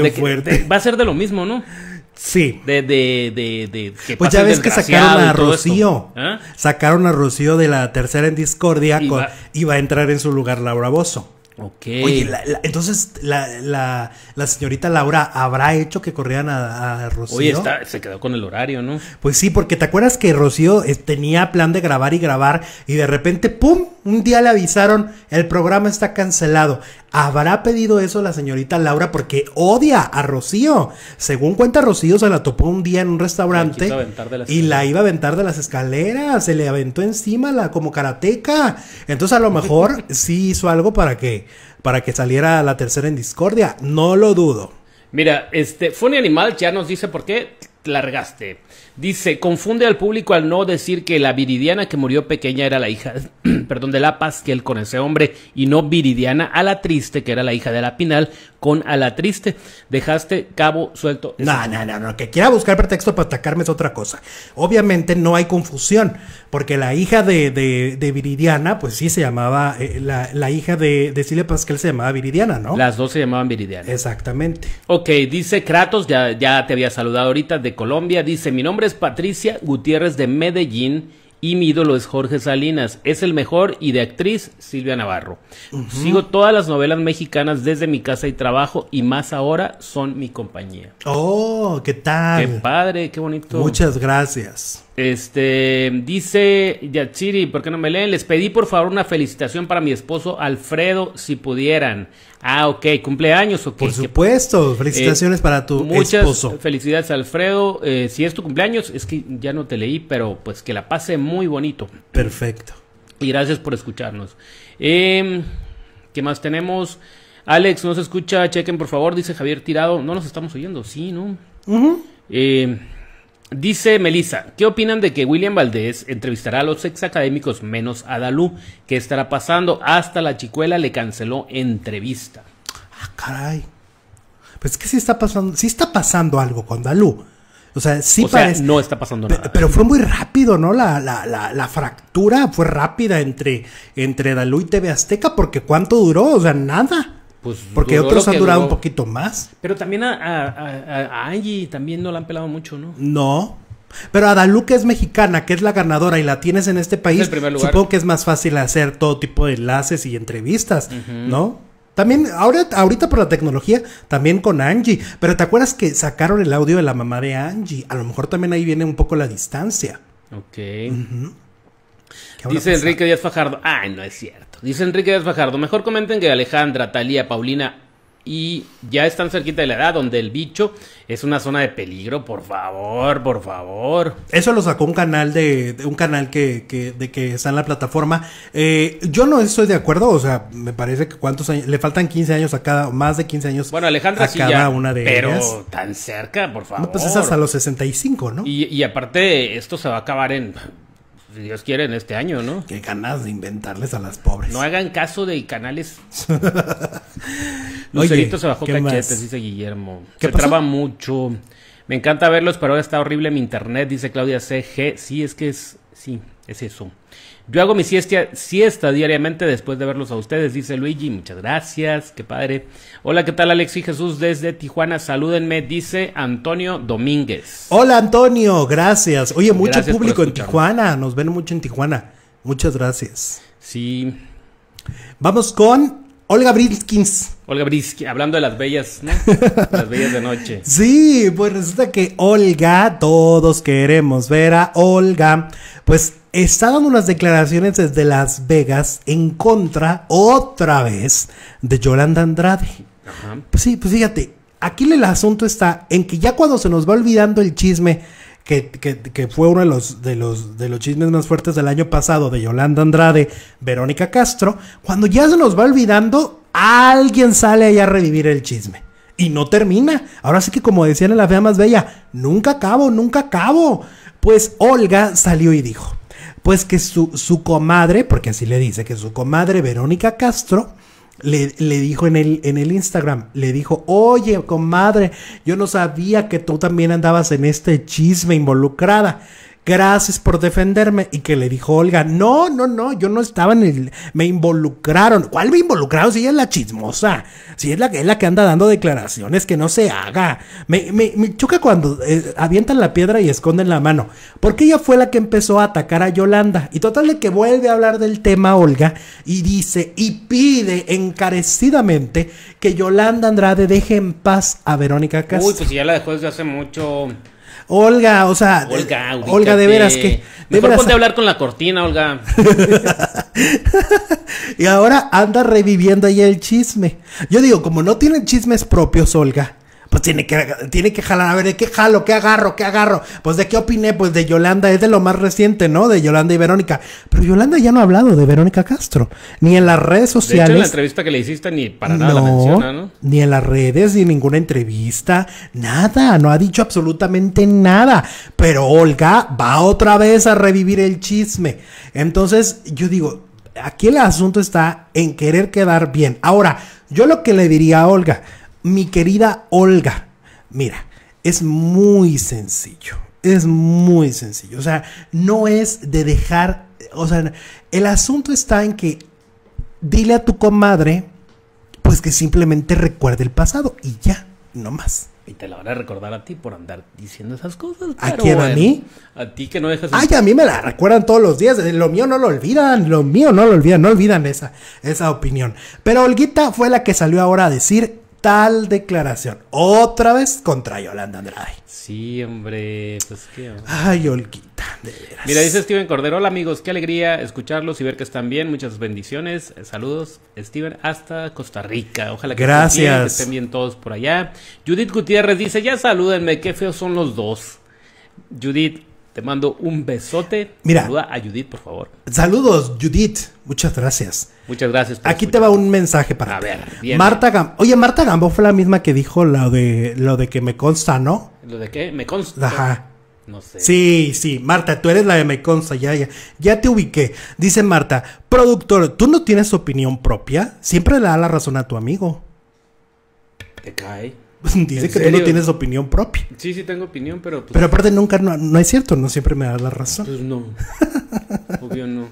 va a ser de lo mismo, ¿no? Sí. De, de, de, Pues ya ves que sacaron a Rocío. ¿Ah? Sacaron a Rocío de la tercera en discordia a entrar en su lugar Laura Bozo. Ok. Oye, la, entonces la, señorita Laura habrá hecho que corrieran a, Rocío. Oye, está, se quedó con el horario, ¿no? Pues sí, porque te acuerdas que Rocío eh, tenía plan de grabar y grabar y de repente, ¡pum! Un día le avisaron, el programa está cancelado. ¿Habrá pedido eso la señorita Laura porque odia a Rocío? Según cuenta Rocío, se la topó un día en un restaurante y la iba a aventar de las escaleras, se le aventó encima la como karateca. Entonces a lo mejor sí hizo algo para que para que saliera la tercera en discordia. No lo dudo. Mira, este, Funny Animal ya nos dice por qué largaste. Dice, confunde al público al no decir que la Viridiana que murió pequeña era la hija, [CLEARS THROAT] perdón, de La Paz, que él con ese hombre, y no Viridiana a la triste, que era la hija de la Pinal, con a la triste. Dejaste cabo suelto. No, no, no, que quiera buscar pretexto para atacarme es otra cosa. Obviamente no hay confusión, porque la hija de, Viridiana, pues sí se llamaba, eh, la, la, hija de, de Silvia se llamaba Viridiana, ¿no? Las dos se llamaban Viridiana. Exactamente. Ok, dice Kratos, ya, ya te había saludado ahorita, de Colombia, dice, mi nombre es Patricia Gutiérrez de Medellín y mi ídolo es Jorge Salinas. Es el mejor y de actriz Silvia Navarro. Sigo todas las novelas mexicanas desde mi casa y trabajo y más ahora son mi compañía. Oh, ¿qué tal? Qué padre, qué bonito. Muchas gracias. Este, dice Yachiri, ¿por qué no me leen? Les pedí por favor una felicitación para mi esposo Alfredo, si pudieran. Ah, ok, cumpleaños, ok. Por supuesto, eh, felicitaciones para tu muchas esposo. Felicidades, Alfredo. Eh, si es tu cumpleaños, es que ya no te leí, pero pues que la pase muy bonito. Perfecto. Y gracias por escucharnos. Em, ¿Qué más tenemos? Alex, no se escucha, chequen por favor, dice Javier Tirado. No nos estamos oyendo, sí, ¿no? Eh. Dice Melissa, ¿qué opinan de que William Valdés entrevistará a los ex académicos menos a Dalú? ¿Qué estará pasando? Hasta la chicuela le canceló entrevista. Ah, caray. Pues es que sí está pasando, sí está pasando algo con Dalú. O sea, sí no está pasando nada. Pero fue muy rápido, ¿no? La, la, la, fractura fue rápida entre, entre Dalú y TV Azteca, porque ¿cuánto duró? O sea, nada. Pues, Porque otros han durado un poquito más. Pero también a, Angie también no la han pelado mucho, ¿no? No. Pero Adalu, que es mexicana, que es la ganadora y la tienes en este país, supongo que es más fácil hacer todo tipo de enlaces y entrevistas, ¿no? También, ahora, ahorita por la tecnología, también con Angie. Pero ¿te acuerdas que sacaron el audio de la mamá de Angie? A lo mejor también ahí viene un poco la distancia. Ok. Dice Enrique Díaz Fajardo. Ay, no es cierto. Dice Enrique Bajardo, mejor comenten que Alejandra, Talía, Paulina y ya están cerquita de la edad donde el bicho es una zona de peligro, por favor, por favor. Eso lo sacó un canal de, un canal que, que, de que está en la plataforma. Eh, yo no estoy de acuerdo, o sea, me parece que cuántos años, le faltan 15 años a cada, más de 15 años. Bueno, Alejandra cada una de pero tan cerca, por favor. No, pues es hasta los 65, ¿no? Y, y aparte esto se va a acabar en Dios quiere, en este año, ¿no? Qué ganas de inventarles a las pobres. No hagan caso de canales. [LAUGHS] Lucerito Oye, se bajó cachetes, dice Guillermo. se traba mucho. Me encanta verlos, pero ahora está horrible mi internet, dice Claudia CG. Sí, es que es. Sí, es eso. Yo hago mi siesta, diariamente después de verlos a ustedes, dice Luigi. Muchas gracias, qué padre. Hola, ¿qué tal Alex y Jesús desde Tijuana? Salúdenme, dice Antonio Domínguez. Hola, Antonio, gracias. Oye, mucho público en Tijuana, nos ven mucho en Tijuana. Muchas gracias. Sí. Vamos con Olga Briskins. Olga Briskins, hablando de las bellas, ¿no? [LAUGHS] las bellas de noche. Sí, pues resulta que Olga, todos queremos ver a Olga, pues está dando unas declaraciones desde Las Vegas en contra, otra vez, de Yolanda Andrade. Ajá. Pues sí, pues fíjate, aquí el asunto está en que ya cuando se nos va olvidando el chisme que, que, que, fue uno de los, de, los, de los chismes más fuertes del año pasado de Yolanda Andrade, Verónica Castro, cuando ya se nos va olvidando, alguien sale ahí a revivir el chisme. Y no termina. Ahora sí que como decían en la fea más bella, nunca acabo, nunca acabo. Pues Olga salió y dijo, pues que su, su comadre, porque así le dice, que su comadre Verónica Castro le, dijo en el, en el Instagram, le dijo, oye, comadre, yo no sabía que tú también andabas en este chisme involucrada gracias por defenderme. Y que le dijo Olga, no, no, no, yo no estaba en el... Me involucraron. ¿Cuál me involucraron? Si ella es la chismosa, si es la, es la que anda dando declaraciones, que no se haga. Me, me, choca cuando eh, avientan la piedra y esconden la mano. Porque ella fue la que empezó a atacar a Yolanda. Y total de que vuelve a hablar del tema Olga y dice y pide encarecidamente que Yolanda Andrade deje en paz a Verónica Castro. Uy, pues ya la dejó desde hace mucho... Olga, o sea, Olga, de veras que... Me Mejor hablar con la cortina, Olga. [LAUGHS] y ahora anda reviviendo ahí el chisme. Yo digo, como no tienen chismes propios, Olga, pues tiene que, tiene que jalar, a ver, ¿de qué jalo? ¿Qué agarro? ¿Qué agarro? Pues de qué opiné, pues de Yolanda, es de lo más reciente, ¿no? De Yolanda y Verónica. Pero Yolanda ya no ha hablado de Verónica Castro, ni en las redes sociales. De hecho, en la entrevista que le hiciste ni para nada la menciona, ¿no? Ni en las redes, ni en ninguna entrevista, nada, no ha dicho absolutamente nada. Pero Olga va otra vez a revivir el chisme. Entonces, yo digo, aquí el asunto está en querer quedar bien. Ahora, yo lo que le diría a Olga, mi querida Olga, mira, es muy sencillo. Es muy sencillo. O sea, no es de dejar. O sea, el asunto está en que dile a tu comadre, pues que simplemente recuerde el pasado y ya, no más. Y te la van a recordar a ti por andar diciendo esas cosas. ¿A quién? ¿A mí? A ti que no dejas. Ay, a mí me la recuerdan todos los días. Lo mío no lo olvidan. Lo mío no lo olvidan. No olvidan esa, esa opinión. Pero Olguita fue la que salió ahora a decir tal declaración. Otra vez contra Yolanda Andrade. Sí, hombre. Pues qué. Ay, Olquita, de veras. Mira, dice Steven Cordero. Hola, amigos. Qué alegría escucharlos y ver que están bien. Muchas bendiciones. Eh, saludos, Steven, hasta Costa Rica. Ojalá Estén, que estén bien todos por allá. Judith Gutiérrez dice: Ya salúdenme. Qué feos son los dos. Judith, te mando un besote. Mira. Saluda a Judith, por favor. Saludos, Judith. Muchas gracias. Muchas gracias. Aquí te va un mensaje para. ver. Marta Gambo. Oye, Marta Gambo fue la misma que dijo lo de, lo de que me consta, ¿no? ¿Lo de qué? Me consta. Ajá. No sé. Sí, sí, Marta, tú eres la de me consta, ya, ya, ya te ubiqué. Dice Marta, productor, ¿tú no tienes opinión propia? Siempre le da la razón a tu amigo. Te cae. Pues, dice que tú no tienes opinión propia. Sí, sí tengo opinión, pero... Pues, pero aparte nunca, no, no es cierto, no siempre me da la razón. Pues no, [LAUGHS] obvio no.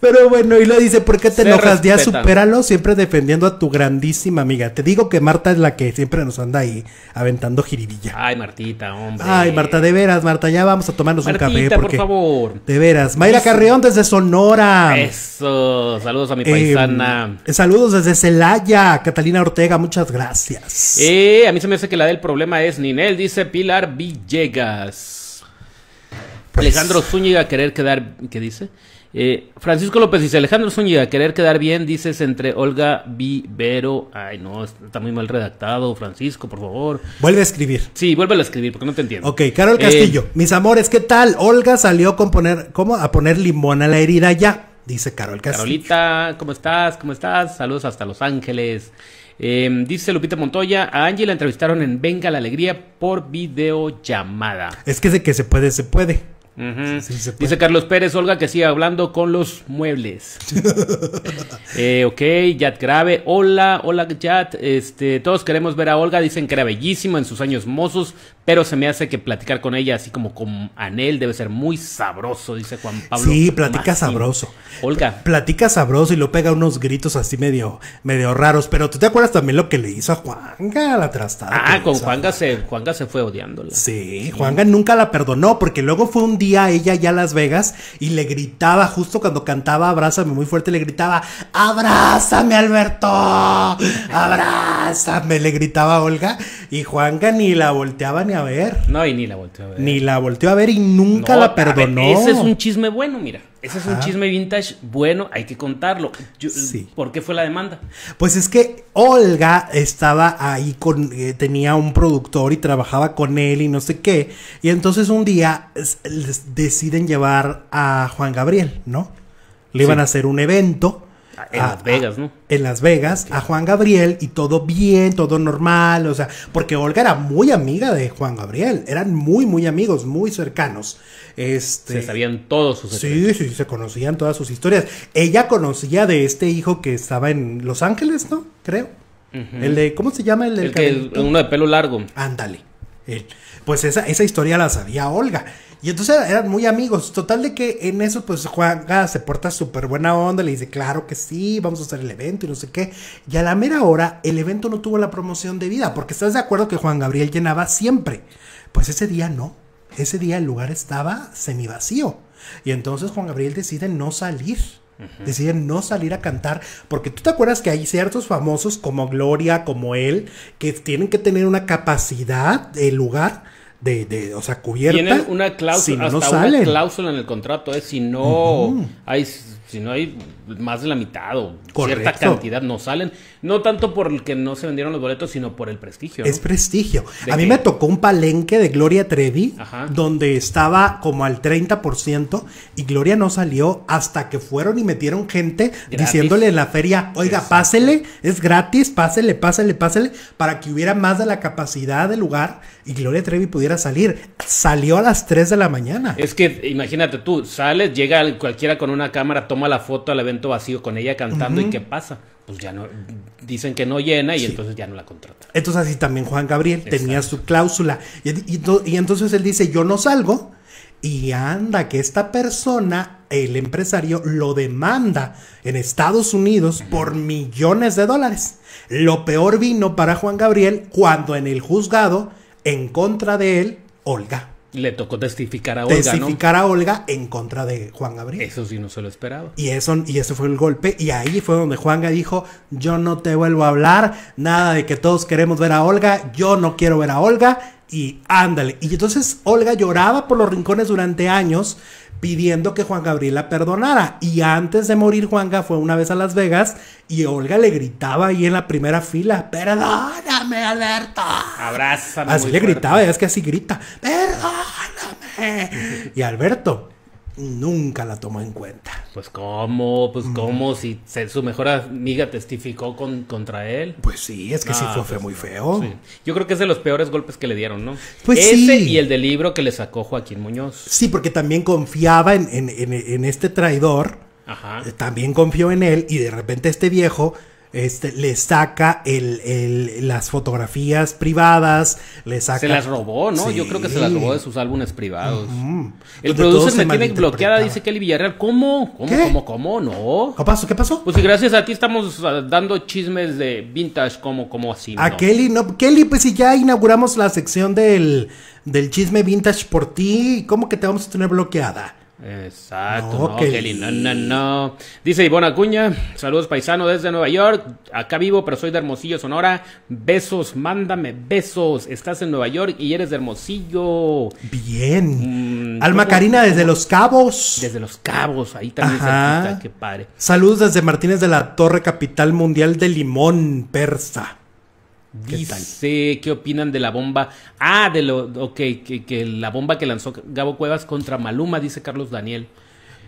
Pero bueno, y lo dice, ¿por qué te enojas? Ya supéralo, siempre defendiendo a tu grandísima amiga. Te digo que Marta es la que siempre nos anda ahí aventando jiribilla. Ay, Martita, hombre. Ay, Marta, de veras, Marta, ya vamos a tomarnos un café. por favor. De veras. Mayra Carrión desde Sonora. Eso, saludos a mi eh, paisana. Eh, saludos desde Celaya, Catalina Ortega, muchas gracias. Eh, a mí se me hace que la del problema es Ninel, dice Pilar Villegas. Pues. Alejandro Zúñiga, querer quedar, ¿qué dice? Eh, Francisco López dice, Alejandro Zúñiga, querer quedar bien, dices entre Olga Vivero. Ay, no, está muy mal redactado, Francisco, por favor. Vuelve a escribir. Sí, vuelve a escribir, porque no te entiendo. Ok, Carol eh, Castillo, mis amores, ¿qué tal? Olga salió con poner, ¿cómo? a poner limón a la herida ya, dice Carol Castillo. Carolita, ¿cómo estás? ¿Cómo estás? Saludos hasta Los Ángeles. Em, dice Lupita Montoya, a Angie la entrevistaron en Venga la Alegría por videollamada. Es que sé que se puede, se puede. Dice Carlos Pérez, Olga, que sigue hablando con los muebles. [LAUGHS] Eh, ok, Yat Grave, hola, hola Yat. Este, todos queremos ver a Olga, dicen que era bellísima en sus años mozos, pero se me hace que platicar con ella, así como con Anel, debe ser muy sabroso, dice Juan Pablo. Sí, platica sabroso. Olga. Platica sabroso y lo pega unos gritos así medio, medio raros. Pero tú te acuerdas también lo que le hizo a Juanga la trastada. Ah, con Juanga se, Juanga se fue odiándola. Sí, Juanga nunca la perdonó, porque luego fue un día ella ya a Las Vegas y le gritaba, justo cuando cantaba Abrázame muy fuerte, le gritaba: ¡Abrázame, Alberto! ¡Abrázame! le gritaba Olga. Y Juanga ni la volteaba ni a ver. No, y ni la volteó a ver. Ni la volteó a ver y nunca la perdonó. ese es un chisme bueno, mira. Ese es un chisme vintage bueno, hay que contarlo. sí. ¿Por qué fue la demanda? Pues es que Olga estaba ahí con, eh, tenía un productor y trabajaba con él y no sé qué. Y entonces un día deciden llevar a Juan Gabriel, ¿no? Le iban a hacer un evento Ah, ah, en Las Vegas, ¿no? En Las Vegas, a Juan Gabriel y todo bien, todo normal, o sea, porque Olga era muy amiga de Juan Gabriel, eran muy, muy amigos, muy cercanos. Este, se sabían todos sus historias. Sí, sí, se conocían todas sus historias. Ella conocía de este hijo que estaba en Los Ángeles, ¿no? Creo. El de, ¿cómo se llama? El, de el que, uno de pelo largo. Ándale. Pues esa, esa historia la sabía Olga. Y entonces eran muy amigos. Total de que en eso, pues Juan se porta súper buena onda. Le dice, claro que sí, vamos a hacer el evento y no sé qué. Y a la mera hora, el evento no tuvo la promoción de vida. Porque estás de acuerdo que Juan Gabriel llenaba siempre. Pues ese día no. Ese día el lugar estaba semivacío. Y entonces Juan Gabriel decide no salir. decide no salir a cantar, porque tú te acuerdas que hay ciertos famosos como Gloria, como él, que tienen que tener una capacidad de lugar de, de, o sea, cubierta. Tienen una cláusula, si no hasta una cláusula en el contrato, es ¿eh? si no hay si no hay más de la mitad o cierta cantidad no salen. No tanto por el que no se vendieron los boletos, sino por el prestigio. Es prestigio. A mí me tocó un palenque de Gloria Trevi, donde estaba como al 30% y Gloria no salió hasta que fueron y metieron gente diciéndole en la feria, oiga, pásele, es gratis, pásele, pásele, pásele, para que hubiera más de la capacidad del lugar y Gloria Trevi pudiera salir. Salió a las 3 de la mañana. Es que imagínate tú, sales, llega cualquiera con una cámara, toma la foto al evento vacío con ella cantando y qué pasa. Pues ya no, dicen que no llena y entonces ya no la contrata Entonces así también Juan Gabriel tenía su cláusula. Y, entonces él dice, yo no salgo. Y anda, que esta persona, el empresario, lo demanda en Estados Unidos por millones de dólares. Lo peor vino para Juan Gabriel cuando en el juzgado, en contra de él, Olga. Le tocó testificar a Olga. Testificar a Olga en contra de Juan Gabriel. Eso sí, no se lo esperaba. Y eso, y eso fue el golpe. Y ahí fue donde Juanga dijo: Yo no te vuelvo a hablar. Nada de que todos queremos ver a Olga. Yo no quiero ver a Olga. Y ándale. Y entonces Olga lloraba por los rincones durante años pidiendo que Juan Gabriel la perdonara. Y antes de morir, Juanga fue una vez a Las Vegas y Olga le gritaba ahí en la primera fila: Perdóname, Alberto. Así le gritaba, es que así grita: Perdóname. y Alberto nunca la tomó en cuenta. Pues cómo, pues mm. cómo, si su mejor amiga testificó contra él. Pues sí, es que sí ah, fue, pues muy feo. Yo creo que es de los peores golpes que le dieron, ¿no? Pues Ese y el del libro que le sacó Joaquín Muñoz. Sí, porque también confiaba en, en, en este traidor. Ajá. Eh, también confió en él y de repente este viejo este, le saca el, las fotografías privadas, le saca... Se las robó, ¿no? Yo creo que se las robó de sus álbumes privados. El productor producer me tiene bloqueada, dice Kelly Villarreal. ¿Cómo? ¿Cómo? ¿Cómo? ¿Cómo? No. ¿Qué pasó? ¿Qué pasó? Pues si gracias a ti estamos dando chismes de vintage como, como así. A Kelly, no. Kelly, pues si ya inauguramos la sección del, del chisme vintage por ti, ¿cómo que te vamos a tener bloqueada? Exacto, no, no, no, Dice Ivona Acuña, saludos paisano desde Nueva York, acá vivo pero soy de Hermosillo, Sonora, besos, mándame besos, estás en Nueva York y eres de Hermosillo. Bien. Mm, Alma Karina desde Los Cabos. Desde Los Cabos, ahí también qué padre. Saludos desde Martínez de la Torre, capital mundial de Limón, Persa. Dice, ¿qué, opinan de la bomba? Ah, de lo, ok, que, la bomba que lanzó Gabo Cuevas contra Maluma, dice Carlos Daniel.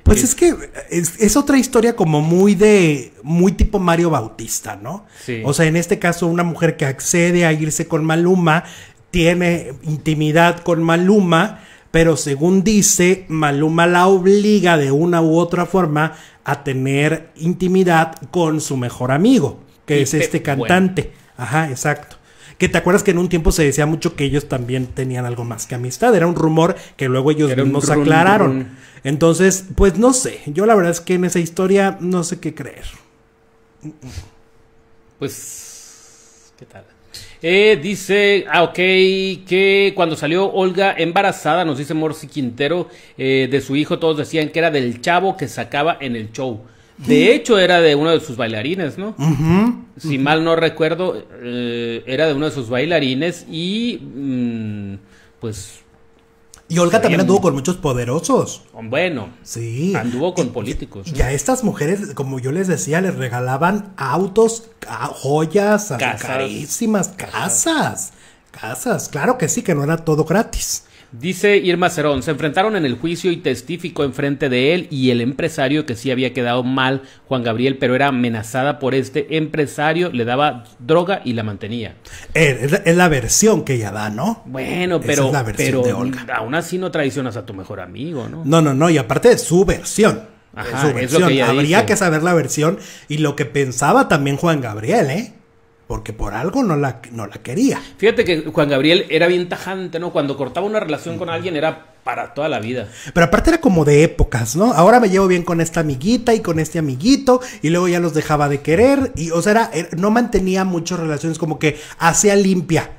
Pues es, que es, otra historia como muy de, muy tipo Mario Bautista, ¿no? Sí. O sea, en este caso una mujer que accede a irse con Maluma, tiene intimidad con Maluma, pero según dice, Maluma la obliga de una u otra forma a tener intimidad con su mejor amigo, que es este cantante. Ajá, exacto. Que te acuerdas que en un tiempo se decía mucho que ellos también tenían algo más que amistad. Era un rumor que luego ellos nos mismos aclararon. Entonces, pues no sé. Yo la verdad es que en esa historia no sé qué creer. Pues, ¿qué tal? Eh, dice, ah, ok, que cuando salió Olga embarazada, nos dice Morsi Quintero, eh, de su hijo, todos decían que era del chavo que sacaba en el show. De hecho, era de uno de sus bailarines, ¿no? Si mal no recuerdo, eh, era de uno de sus bailarines y mm, pues... Y Olga también anduvo con muchos poderosos. Bueno, sí. Anduvo con políticos. Y a estas mujeres, como yo les decía, les regalaban autos, joyas, carísimas casas. Casas, claro que sí, que no era todo gratis. Dice Irma Cerón, se enfrentaron en el juicio y testificó enfrente de él y el empresario que sí había quedado mal, Juan Gabriel, pero era amenazada por este empresario, le daba droga y la mantenía. Er, es la versión que ella da, ¿no? Bueno, pero, pero aún así no traicionas a tu mejor amigo, ¿no? No, no, no, y aparte de su versión. su versión. Habría que saber la versión y lo que pensaba también Juan Gabriel, ¿eh? porque por algo no la, no la quería. Fíjate que Juan Gabriel era bien tajante, ¿no? Cuando cortaba una relación con alguien era para toda la vida. Pero aparte era como de épocas, ¿no? Ahora me llevo bien con esta amiguita y con este amiguito y luego ya los dejaba de querer y o sea, era, no mantenía muchas relaciones como que hacía limpia.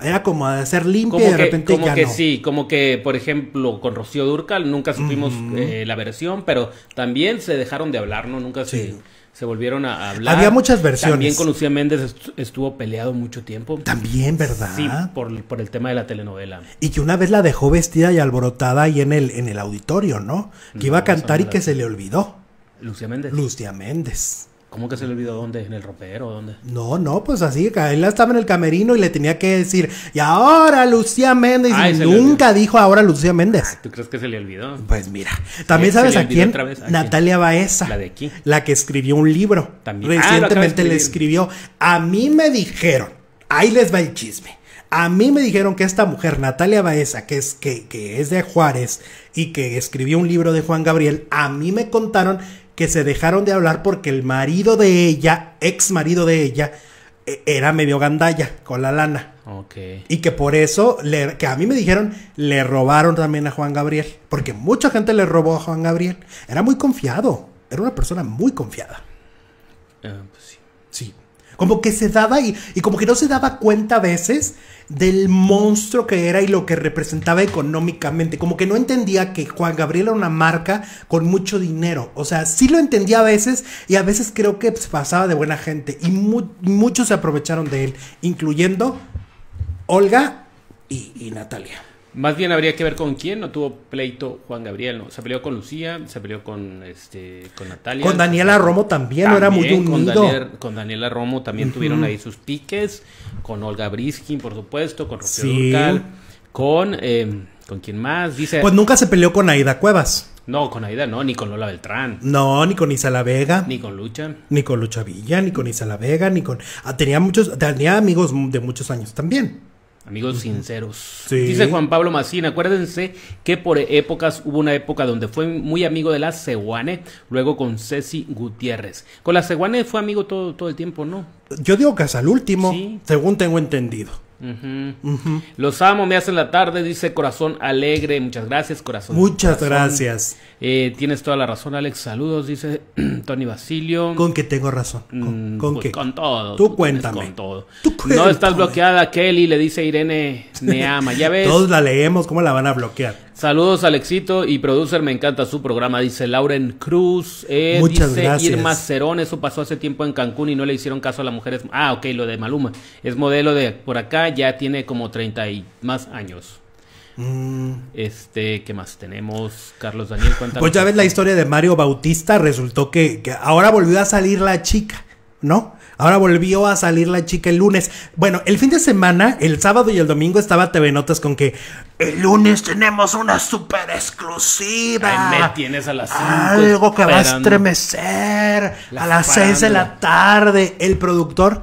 Era como de ser limpia y de que, repente como que sí, como que por ejemplo con Rocío Durcal nunca supimos eh, la versión, pero también se dejaron de hablar, ¿no? Nunca se se volvieron a hablar. Había muchas versiones. También con Lucía Méndez estuvo peleado mucho tiempo. También, ¿verdad? Sí, por, por, el tema de la telenovela. Y que una vez la dejó vestida y alborotada ahí en el, en el auditorio, ¿no? Que iba a cantar y que se le olvidó. Lucía Méndez. Lucía Méndez. ¿Cómo que se le olvidó dónde? ¿En el ropero? ¿Dónde? No, no, pues así, él estaba en el camerino y le tenía que decir, y ahora Lucía Méndez. y nunca dijo ahora Lucía Méndez. ¿Tú crees que se le olvidó? Pues mira, también sabes a quién? Natalia Baeza. La de aquí. La que escribió un libro. También. Ah, Recientemente le escribió. A mí me dijeron, ahí les va el chisme. A mí me dijeron que esta mujer, Natalia Baeza, que es, que, que es de Juárez y que escribió un libro de Juan Gabriel, a mí me contaron que se dejaron de hablar porque el marido de ella, ex marido de ella, e, era medio gandalla con la lana. Y que por eso, le, que a mí me dijeron, le robaron también a Juan Gabriel. Porque mucha gente le robó a Juan Gabriel. Era muy confiado. Era una persona muy confiada. Eh, pues, como que se daba y, y como que no se daba cuenta a veces del monstruo que era y lo que representaba económicamente. Como que no entendía que Juan Gabriel era una marca con mucho dinero. O sea, sí lo entendía a veces y a veces creo que pues, pasaba de buena gente. Y muchos se aprovecharon de él, incluyendo Olga y Natalia. Más bien habría que ver con quién no tuvo pleito Juan Gabriel, ¿no? Se peleó con Lucía, se peleó con este con Natalia. Con Daniela Romo también, no era muy unido. Con, con Daniela Romo también tuvieron ahí sus piques, con Olga Briskin, por supuesto, con Rocío con eh, con quién más, dice. Pues nunca se peleó con Aida Cuevas. No, con Aida no, ni con Lola Beltrán. No, ni con Isa Vega. Ni con Lucha. Ni con Lucha Villa, ni con Isa Vega, ni con. Ah, tenía muchos, tenía amigos de muchos años también. Amigos sinceros. Dice Juan Pablo Macín, acuérdense que por épocas hubo una época donde fue muy amigo de la Seguane, luego con Ceci Gutiérrez. Con la Seguane fue amigo todo, todo el tiempo, ¿no? Yo digo que hasta el último, según tengo entendido. Los amo, me hacen la tarde, dice Corazón Alegre. Muchas gracias, Corazón. Muchas gracias. Eh, tienes toda la razón, Alex. Saludos, dice [CLEARS THROAT] Tony Basilio. ¿Con que tengo razón? Mm, ¿Con, pues que Con todo. Tú, cuéntame. Con todo. No estás bloqueada, Kelly, le dice Irene [LAUGHS] Neama. Ya ves. Todos la leemos, ¿cómo la van a bloquear? Saludos Alexito y producer, me encanta su programa, dice Lauren Cruz. Eh, dice gracias. Irma Cerón, eso pasó hace tiempo en Cancún y no le hicieron caso a las mujeres. Ah, ok, lo de Maluma. Es modelo de por acá, ya tiene como 30 y más años. Mm. Este, ¿qué más tenemos? Carlos Daniel, cuéntanos. Pues ya ves la historia de Mario Bautista, resultó que ahora volvió a salir la chica. ¿no? Ahora volvió a salir la chica el lunes. Bueno, el fin de semana, el sábado y el domingo estaba TV Notas con que el lunes tenemos una super exclusiva. me tienes a las Algo que va a estremecer. a las seis de la tarde. El productor,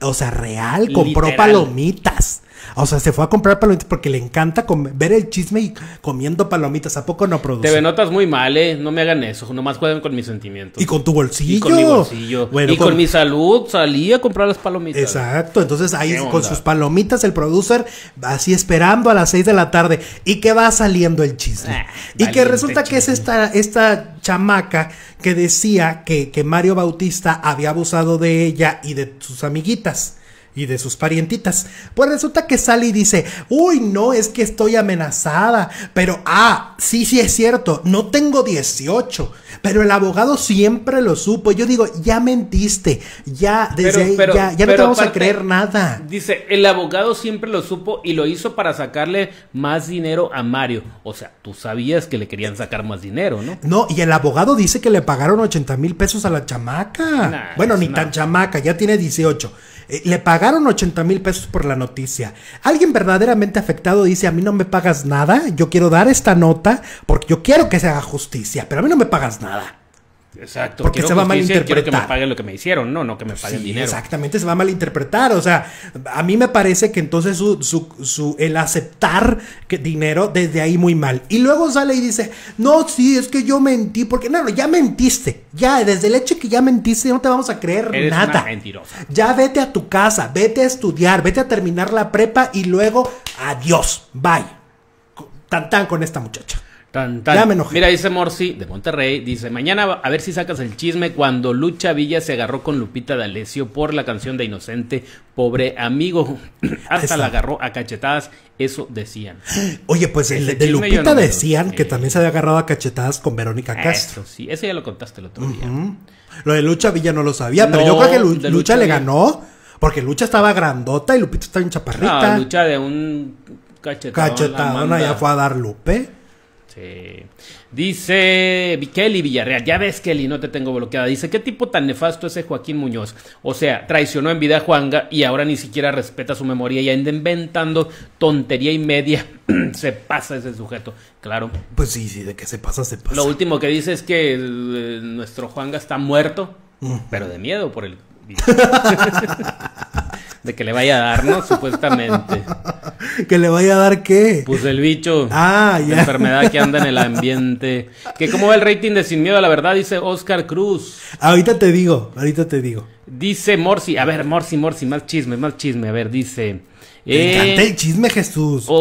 o sea, real, compró palomitas. O sea, se fue a comprar palomitas porque le encanta ver el chisme y comiendo palomitas. ¿A poco no produce? Te venotas muy mal, ¿eh? No me hagan eso. Nomás juegan con mis sentimientos. Y con tu bolsillo. Y con mi bolsillo. y con... mi salud salí a comprar las palomitas. Exacto. Entonces ahí con sus palomitas el producer así esperando a las 6 de la tarde. Y que va saliendo el chisme. Ah, y que resulta que es esta, esta chamaca que decía que, que Mario Bautista había abusado de ella y de sus amiguitas y de sus parientitas. Pues resulta que y dice, uy, no, es que estoy amenazada, pero, ah, sí, sí es cierto, no tengo 18, pero el abogado siempre lo supo. Yo digo, ya mentiste, ya, desde ya, no te vamos a creer nada. Dice, el abogado siempre lo supo y lo hizo para sacarle más dinero a Mario. O sea, tú sabías que le querían sacar más dinero, ¿no? No, y el abogado dice que le pagaron 80 mil pesos a la chamaca. bueno, ni tan chamaca, ya tiene 18. Eh, le pagaron 80 mil pesos por la noticia. Alguien verdaderamente afectado dice, a mí no me pagas nada, yo quiero dar esta nota porque yo quiero que se haga justicia, pero a mí no me pagas nada. Exacto. Porque se va a malinterpretar. Quiero que me paguen lo que me hicieron, no, no que me paguen dinero. Exactamente, se va a malinterpretar. O sea, a mí me parece que entonces su, el aceptar que dinero desde ahí muy mal. Y luego sale y dice, no, sí, es que yo mentí, porque no, ya mentiste. Ya, desde el hecho que ya mentiste, no te vamos a creer nada. Una Ya vete a tu casa, vete a estudiar, vete a terminar la prepa y luego adiós, bye. Tan tan con esta muchacha. Mira, dice Morsi de Monterrey, dice, mañana a ver si sacas el chisme cuando Lucha Villa se agarró con Lupita D'Alessio por la canción de Inocente, pobre amigo. [CLEARS THROAT] Hasta la agarró a cachetadas, eso decían. Oye, pues de Lupita decían que también se había agarrado a cachetadas con Verónica Castro. Eso, sí, eso ya lo contaste el otro día. Lo de Lucha Villa no lo sabía, pero yo creo que Lucha, le ganó porque Lucha estaba grandota y Lupita estaba en chaparrita. Lucha de un Cachetadón, ya fue a dar Lupe. Este, dice Kelly Villarreal, ya ves Kelly, no te tengo bloqueada. Dice, ¿qué tipo tan nefasto ese Joaquín Muñoz? O sea, traicionó en vida a Juanga y ahora ni siquiera respeta su memoria y anda inventando tontería y media. [CLEARS THROAT] se pasa ese sujeto, claro. Pues sí, sí, de que se pasa, se pasa. Lo último que dice es que eh, nuestro Juanga está muerto, mm. pero de miedo por el [LAUGHS] de que le vaya a dar, ¿no? Supuestamente. ¿Que le vaya a dar qué? Pues el bicho. Ah, La enfermedad que anda en el ambiente. Que cómo va el rating de Sin Miedo la Verdad, dice Oscar Cruz. Ahorita te digo, ahorita te digo. Dice Morsi, a ver, Morsi, Morsi, más chisme, más chisme, a ver, dice. Me eh, el chisme, Jesús. O,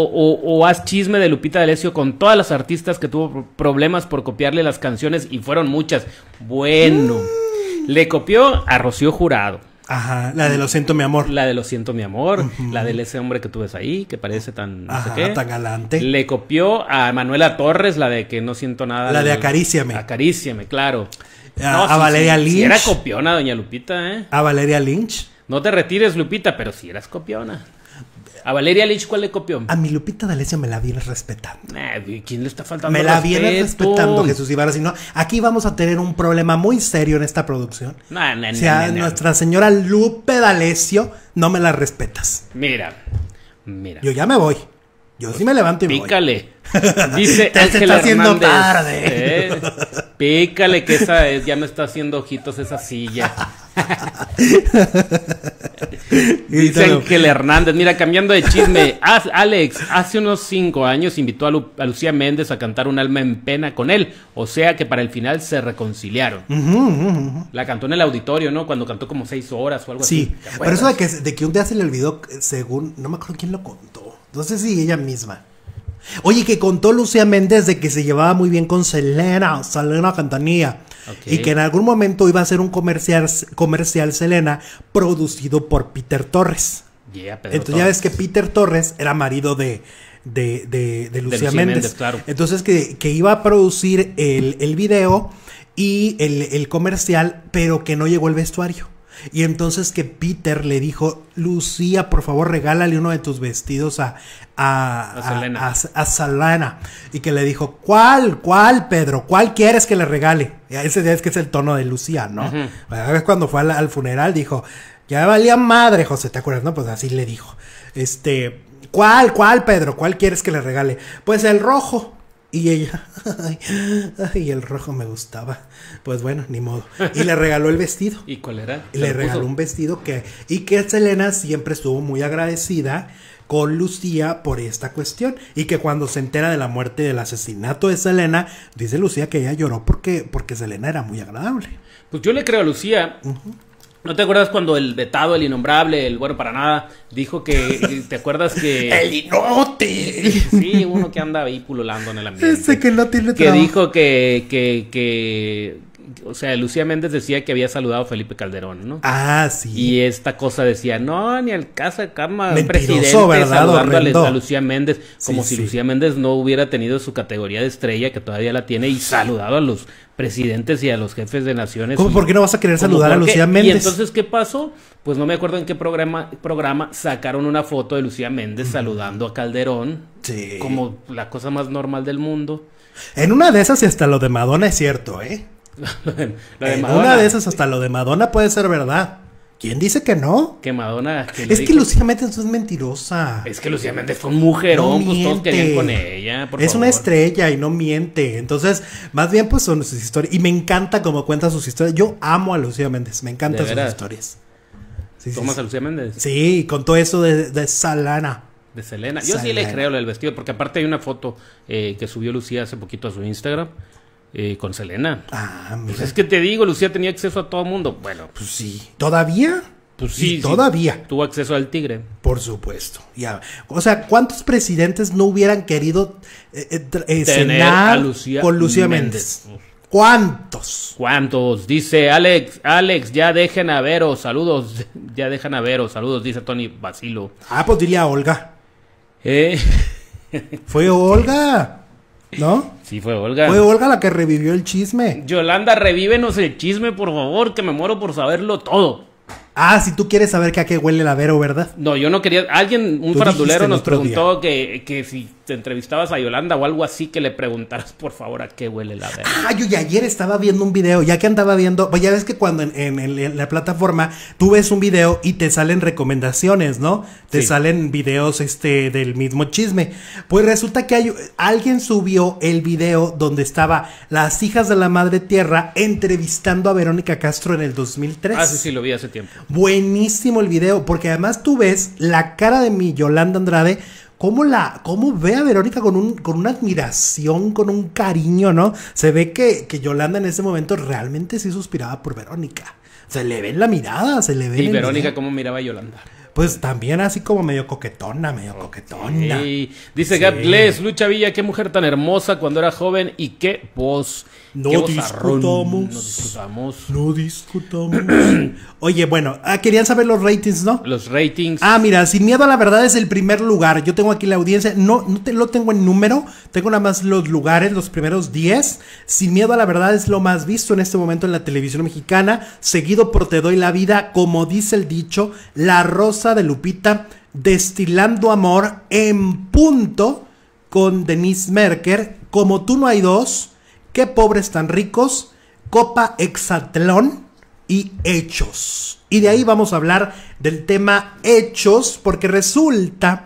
o, haz chisme de Lupita Lesio con todas las artistas que tuvo problemas por copiarle las canciones y fueron muchas. Bueno. Mm. Le copió a Rocío Jurado. Ajá, la de Lo siento mi amor. La de Lo siento mi amor, la de ese hombre que tú ves ahí, que parece tan no sé qué. tan galante. Le copió a Manuela Torres la de que no siento nada. La de, Acaríciame. Acaríciame, claro. A, Valeria Lynch. era copiona doña Lupita, ¿eh? A Valeria Lynch. No te retires, Lupita, pero si eras copiona. ¿A Valeria Lich cuál le copió? A mi Lupita D'Alessio me la viene respetando. ¿Quién le está faltando Me la viene respetando, Jesús Ibarra. Si no, aquí vamos a tener un problema muy serio en esta producción. a o sea, nuestra señora Lupe D'Alessio, no me la respetas. Mira, mira. Yo ya me voy. Yo sí me levanto y me voy. Pícale. [LAUGHS] Dice Te está haciendo tarde. ¿eh? Pícale que esa ya me está haciendo ojitos esa silla. [LAUGHS] [LAUGHS] Dicen que el Hernández, mira, cambiando de chisme, [LAUGHS] Alex, hace unos cinco años invitó a, Lucía Méndez a cantar Un alma en pena con él, o sea que para el final se reconciliaron. La cantó en el auditorio, ¿no? Cuando cantó como seis horas o algo así. Sí, pero eso de que, de que un día se le olvidó, según, no me acuerdo quién lo contó, no sé si ella misma. Oye, que contó Lucía Méndez de que se llevaba muy bien con Selena, Selena Cantanilla. Y que en algún momento iba a ser un comercial, comercial Selena producido por Peter Torres. Entonces ya ves que Peter Torres era marido de, de, de, Lucía, Méndez. Entonces que, que, iba a producir el, el video y el, el comercial, pero que no llegó el vestuario. Y entonces que Peter le dijo, Lucía, por favor, regálale uno de tus vestidos a, a, a, Salana. Y que le dijo, ¿cuál, cuál, Pedro? ¿Cuál quieres que le regale? Y ese es que es el tono de Lucía, ¿no? A cuando fue al, funeral dijo, ya valía madre, José, ¿te acuerdas? No, pues así le dijo. Este, ¿cuál, cuál, Pedro? ¿Cuál quieres que le regale? Pues el rojo. Y ella, [LAUGHS] ay, el rojo me gustaba. Pues bueno, ni modo. Y le regaló el vestido. [LAUGHS] ¿Y cuál era? Le regaló un vestido que. Y que Selena siempre estuvo muy agradecida con Lucía por esta cuestión. Y que cuando se entera de la muerte y del asesinato de Selena, dice Lucía que ella lloró porque, porque Selena era muy agradable. Pues yo le creo a Lucía. ¿No te acuerdas cuando el vetado, el innombrable, el bueno para nada, dijo que. ¿Te acuerdas que. [LAUGHS] ¡El inote, Sí, uno que anda ahí pululando en el ambiente. Ese que no tiene Que dijo que, que, que o sea, Lucía Méndez decía que había saludado a Felipe Calderón, ¿no? Ah, sí. Y esta cosa decía, no, ni al caso de cama, presidente ¿verdad? a, Lucía Méndez, como si Lucía Méndez no hubiera tenido su categoría de estrella, que todavía la tiene, y saludado a los presidentes y a los jefes de naciones. ¿Cómo? ¿Por qué no vas a querer saludar a Lucía Méndez? Y entonces, ¿qué pasó? Pues no me acuerdo en qué programa, programa sacaron una foto de Lucía Méndez mm. saludando a Calderón. Sí. Como la cosa más normal del mundo. En una de esas y hasta lo de Madonna es cierto, ¿eh? una de esas hasta lo de Madonna puede ser verdad. ¿Quién dice que no? Que Madonna. es que Lucía Méndez es mentirosa. Es que Lucía Méndez fue un mujerón, pues todos querían con ella. es una estrella y no miente. Entonces, más bien, pues son sus historias. Y me encanta cómo cuenta sus historias. Yo amo a Lucía Méndez, me encantan sus historias. Sí, ¿Tomas a Lucía Méndez? Sí, contó eso de, Salana. De Selena. Yo sí le creo del vestido, porque aparte hay una foto eh, que subió Lucía hace poquito a su Instagram eh, con Selena. Ah, pues mira. Pues es que te digo, Lucía tenía acceso a todo mundo. Bueno. Pues sí. ¿Todavía? Pues sí. todavía. tuvo acceso al tigre. Por supuesto. Ya. O sea, ¿cuántos presidentes no hubieran querido eh, eh, cenar Lucía con Lucía Méndez? ¿Cuántos? ¿Cuántos? Dice Alex, Alex, ya dejen a veros, saludos, [LAUGHS] ya dejan a veros, saludos, dice Tony Basilo. Ah, pues diría Olga. ¿Eh? [LAUGHS] Fue Olga, ¿no? Sí, fue Olga. Fue Olga la que revivió el chisme. Yolanda, revívenos el chisme, por favor, que me muero por saberlo todo. Ah, si tú quieres saber que a qué huele la Vero, ¿verdad? No, yo no quería. Alguien, un farandulero, nos preguntó que, que si te este, entrevistabas a Yolanda o algo así, que le preguntaras, por favor, a qué huele la verga. Ah, yo ayer estaba viendo un video, ya que andaba viendo, pues ya ves que cuando en, la plataforma tú ves un video y te salen recomendaciones, ¿no? Te salen videos este del mismo chisme. Pues resulta que hay, alguien subió el video donde estaba las hijas de la madre tierra entrevistando a Verónica Castro en el 2003. Ah, sí, sí, lo vi hace tiempo. Buenísimo el video, porque además tú ves la cara de mi Yolanda Andrade cómo, la, cómo ve a Verónica con, un, con una admiración, con un cariño, ¿no? Se ve que, que Yolanda en ese momento realmente sí suspiraba por Verónica. Se le ve en la mirada, se le ve. ¿Y Verónica cómo miraba a Yolanda? Pues también así como medio coquetona, medio coquetona. Dice Gatles, Lucha Villa, qué mujer tan hermosa cuando era joven y qué voz. No discutamos. No discutamos. No discutamos. [CLEARS THROAT] Oye, bueno, ah, querían saber los ratings, ¿no? Los ratings. Ah, mira, sin miedo a la verdad es el primer lugar. Yo tengo aquí la audiencia. No, no te, lo tengo en número. Tengo nada más los lugares, los primeros 10. Sin miedo a la verdad es lo más visto en este momento en la televisión mexicana. Seguido por Te doy la vida, como dice el dicho, La Rosa de Lupita, Destilando Amor en punto con Denise Merker. Como tú no hay dos Qué pobres tan ricos, Copa Exatlón y Hechos. Y de ahí vamos a hablar del tema Hechos, porque resulta,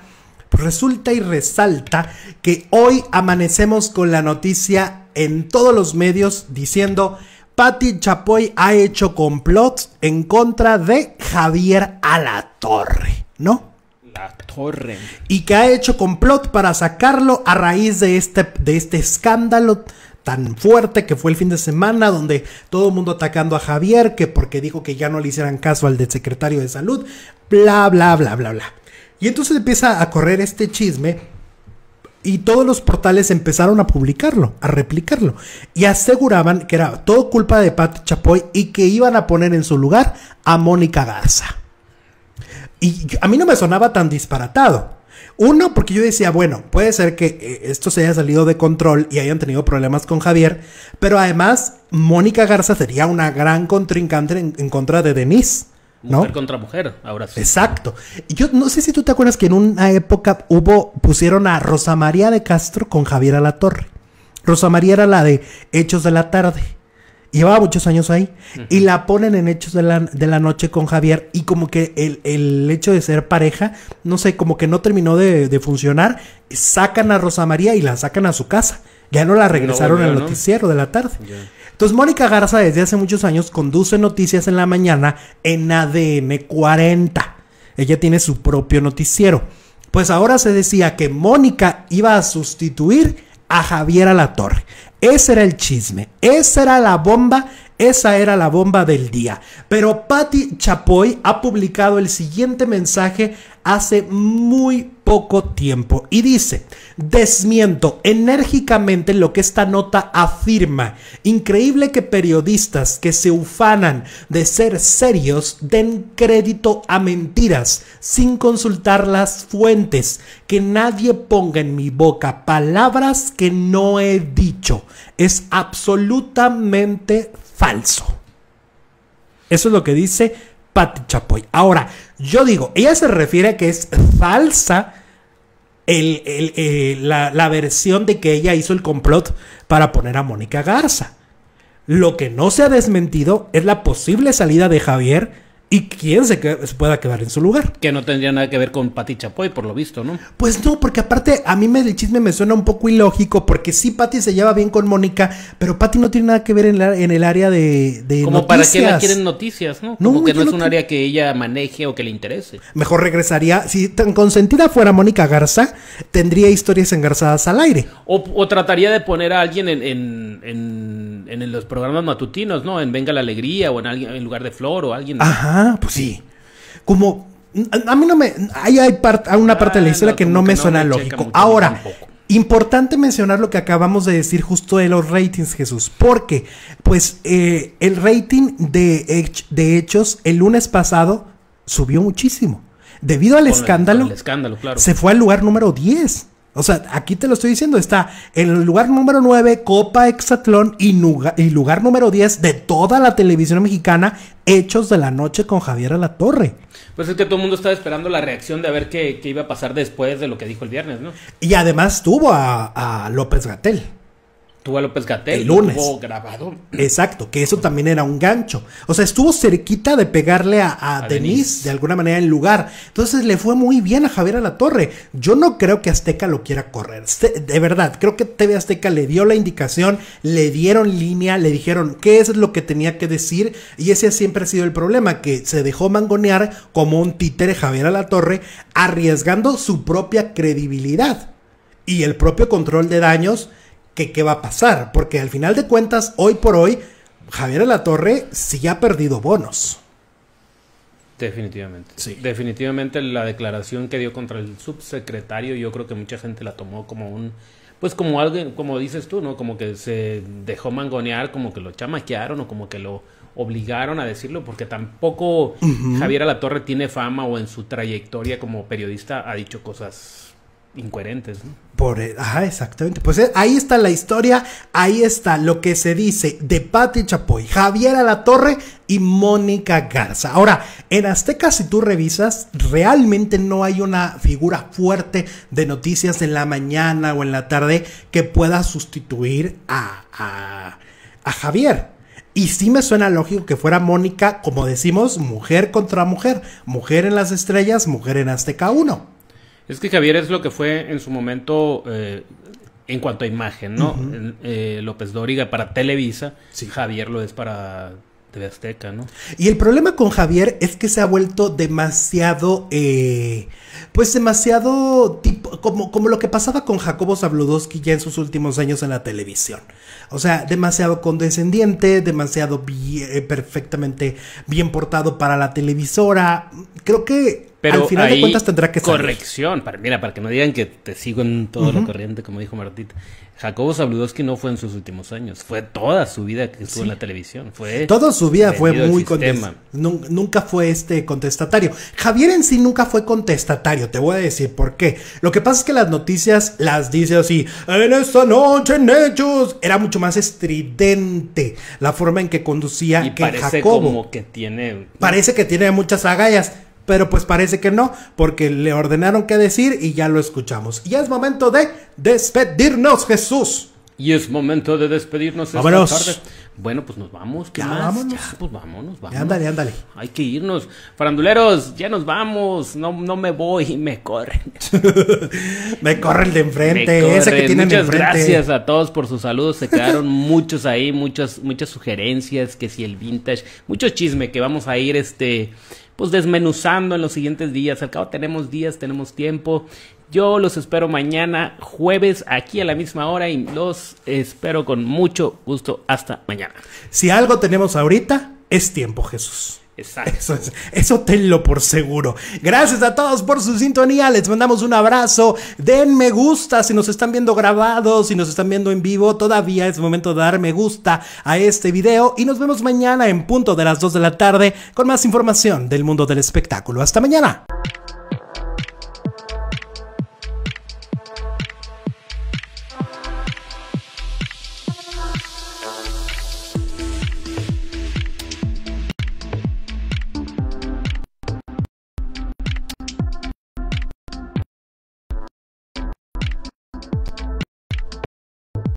resulta y resalta que hoy amanecemos con la noticia en todos los medios diciendo Patti Chapoy ha hecho complot en contra de Javier Alatorre, ¿no? La torre. Y que ha hecho complot para sacarlo a raíz de este, de este escándalo tan fuerte que fue el fin de semana, donde todo el mundo atacando a Javier, que porque dijo que ya no le hicieran caso al del secretario de salud, bla, bla, bla, bla, bla. Y entonces empieza a correr este chisme y todos los portales empezaron a publicarlo, a replicarlo, y aseguraban que era todo culpa de Pat Chapoy y que iban a poner en su lugar a Mónica Garza. Y a mí no me sonaba tan disparatado. Uno, porque yo decía, bueno, puede ser que eh, esto se haya salido de control y hayan tenido problemas con Javier, pero además Mónica Garza sería una gran contrincante en, contra de Denise. ¿no? Mujer contra mujer, ahora sí. Exacto. Yo no sé si tú te acuerdas que en una época hubo, pusieron a Rosa María de Castro con Javier Alatorre. Rosa María era la de Hechos de la Tarde. Llevaba muchos años ahí. Y la ponen en Hechos de la, Noche con Javier. Y como que el, hecho de ser pareja, no sé, como que no terminó de, funcionar. Sacan a Rosa María y la sacan a su casa. Ya no la regresaron al noticiero de la tarde. Entonces, Mónica Garza desde hace muchos años conduce noticias en la mañana en ADN 40. Ella tiene su propio noticiero. Pues ahora se decía que Mónica iba a sustituir a Javier Alatorre. Ese era el chisme, esa era la bomba, esa era la bomba del día. Pero Patti Chapoy ha publicado el siguiente mensaje hace muy poco tiempo. Y dice, desmiento enérgicamente lo que esta nota afirma. Increíble que periodistas que se ufanan de ser serios den crédito a mentiras sin consultar las fuentes. Que nadie ponga en mi boca palabras que no he dicho. Es absolutamente falso. Eso es lo que dice Patti Chapoy. Ahora, yo digo, ella se refiere a que es falsa eh, la, la versión de que ella hizo el complot para poner a Mónica Garza. Lo que no se ha desmentido es la posible salida de Javier y quién se, pueda quedar en su lugar. Que no tendría nada que ver con Pati Chapoy, por lo visto, ¿no? Pues no, porque aparte a mí el chisme me suena un poco ilógico, porque sí, Pati se lleva bien con Mónica, pero Pati no tiene nada que ver en, el área de, de Como para que la quieren noticias, ¿no? Como que no es un área que ella maneje o que le interese. Mejor regresaría, si tan consentida fuera Mónica Garza, tendría historias engarzadas al aire. O, o trataría de poner a alguien en, en, los programas matutinos, ¿no? En Venga la Alegría o en, en lugar de Flor o alguien. Ajá. Ah, pues sí. Como, a mí no me. Hay, hay, una parte de la ah, historia que no me suena lógico. Ahora, importante mencionar lo que acabamos de decir justo de los ratings, Jesús. Porque, pues, eh, el rating de, de hechos el lunes pasado subió muchísimo. Debido al escándalo, escándalo se fue al lugar número 10. O sea, aquí te lo estoy diciendo, está en el lugar número 9, Copa Hexatlón y, lugar número 10 de toda la televisión mexicana, Hechos de la Noche con Javier torre. Pues es que todo el mundo estaba esperando la reacción de a ver qué, iba a pasar después de lo que dijo el viernes, ¿no? Y además tuvo a, a López Gatel. Tuvo a López Gatel. El lunes. grabado. Exacto, que eso también era un gancho. O sea, estuvo cerquita de pegarle a, Denise, de alguna manera en lugar. Entonces le fue muy bien a Javier a la Torre. Yo no creo que Azteca lo quiera correr. De verdad, creo que TV Azteca le dio la indicación, le dieron línea, le dijeron qué es lo que tenía que decir. Y ese siempre ha sido el problema, que se dejó mangonear como un títere Javier a la Torre, arriesgando su propia credibilidad y el propio control de daños que qué va a pasar, porque al final de cuentas, hoy por hoy, Javier Alatorre sí ha perdido bonos. Definitivamente. Sí. Definitivamente la declaración que dio contra el subsecretario, yo creo que mucha gente la tomó como un pues como alguien, como dices tú, ¿no? Como que se dejó mangonear, como que lo chamaquearon o como que lo obligaron a decirlo, porque tampoco Javier Alatorre tiene fama o en su trayectoria como periodista ha dicho cosas incoherentes, ¿no? E, ajá, exactamente. Pues eh, ahí está la historia, ahí está lo que se dice de Patti Chapoy, Javier Torre y Mónica Garza. Ahora, en Azteca, si tú revisas, realmente no hay una figura fuerte de noticias en la mañana o en la tarde que pueda sustituir a, a, a Javier. Y sí me suena lógico que fuera Mónica, como decimos, mujer contra mujer, mujer en las estrellas, mujer en Azteca 1. Es que Javier es lo que fue en su momento eh, en cuanto a imagen, ¿no? Eh, López Dóriga para Televisa, sí. Javier lo es para TV Azteca, ¿no? Y el problema con Javier es que se ha vuelto demasiado, eh, pues demasiado tipo, como, como lo que pasaba con Jacobo Zabludowski ya en sus últimos años en la televisión. O sea, demasiado condescendiente, demasiado perfectamente bien portado para la televisora. Creo que pero al final de cuentas tendrá que Corrección, para, mira, para que no digan que te sigo en todo lo corriente, como dijo Martita. Jacobo Zabludowski no fue en sus últimos años, fue toda su vida que estuvo en la televisión. Fue toda su vida fue muy contestatario. Nunca fue este contestatario. Javier en sí nunca fue contestatario, te voy a decir por qué. Lo que pasa es que las noticias las dice así, en esta noche en hechos. Era mucho más estridente la forma en que conducía que Jacobo. Como que tiene. Parece que tiene muchas agallas. Pero pues parece que no, porque le ordenaron qué decir y ya lo escuchamos. Y es momento de despedirnos, Jesús. Y es momento de despedirnos esta tarde. Bueno, pues nos vamos. ¿Qué ya, Vámonos. Ya, pues vámonos, vámonos. ándale, ándale. Hay que irnos. Faranduleros, ya nos vamos. No, no me voy, [LAUGHS] me corren. [LAUGHS] me corren de enfrente, ese que Muchas gracias a todos por sus saludos. Se quedaron [LAUGHS] muchos ahí, muchas, muchas sugerencias, que si el vintage, mucho chisme que vamos a ir este pues desmenuzando en los siguientes días. Al cabo tenemos días, tenemos tiempo. Yo los espero mañana jueves aquí a la misma hora y los espero con mucho gusto hasta mañana. Si algo tenemos ahorita es tiempo, Jesús. Eso, eso tenlo por seguro. Gracias a todos por su sintonía. Les mandamos un abrazo. Den me gusta si nos están viendo grabados, si nos están viendo en vivo. Todavía es momento de dar me gusta a este video. Y nos vemos mañana en punto de las 2 de la tarde con más información del mundo del espectáculo. Hasta mañana.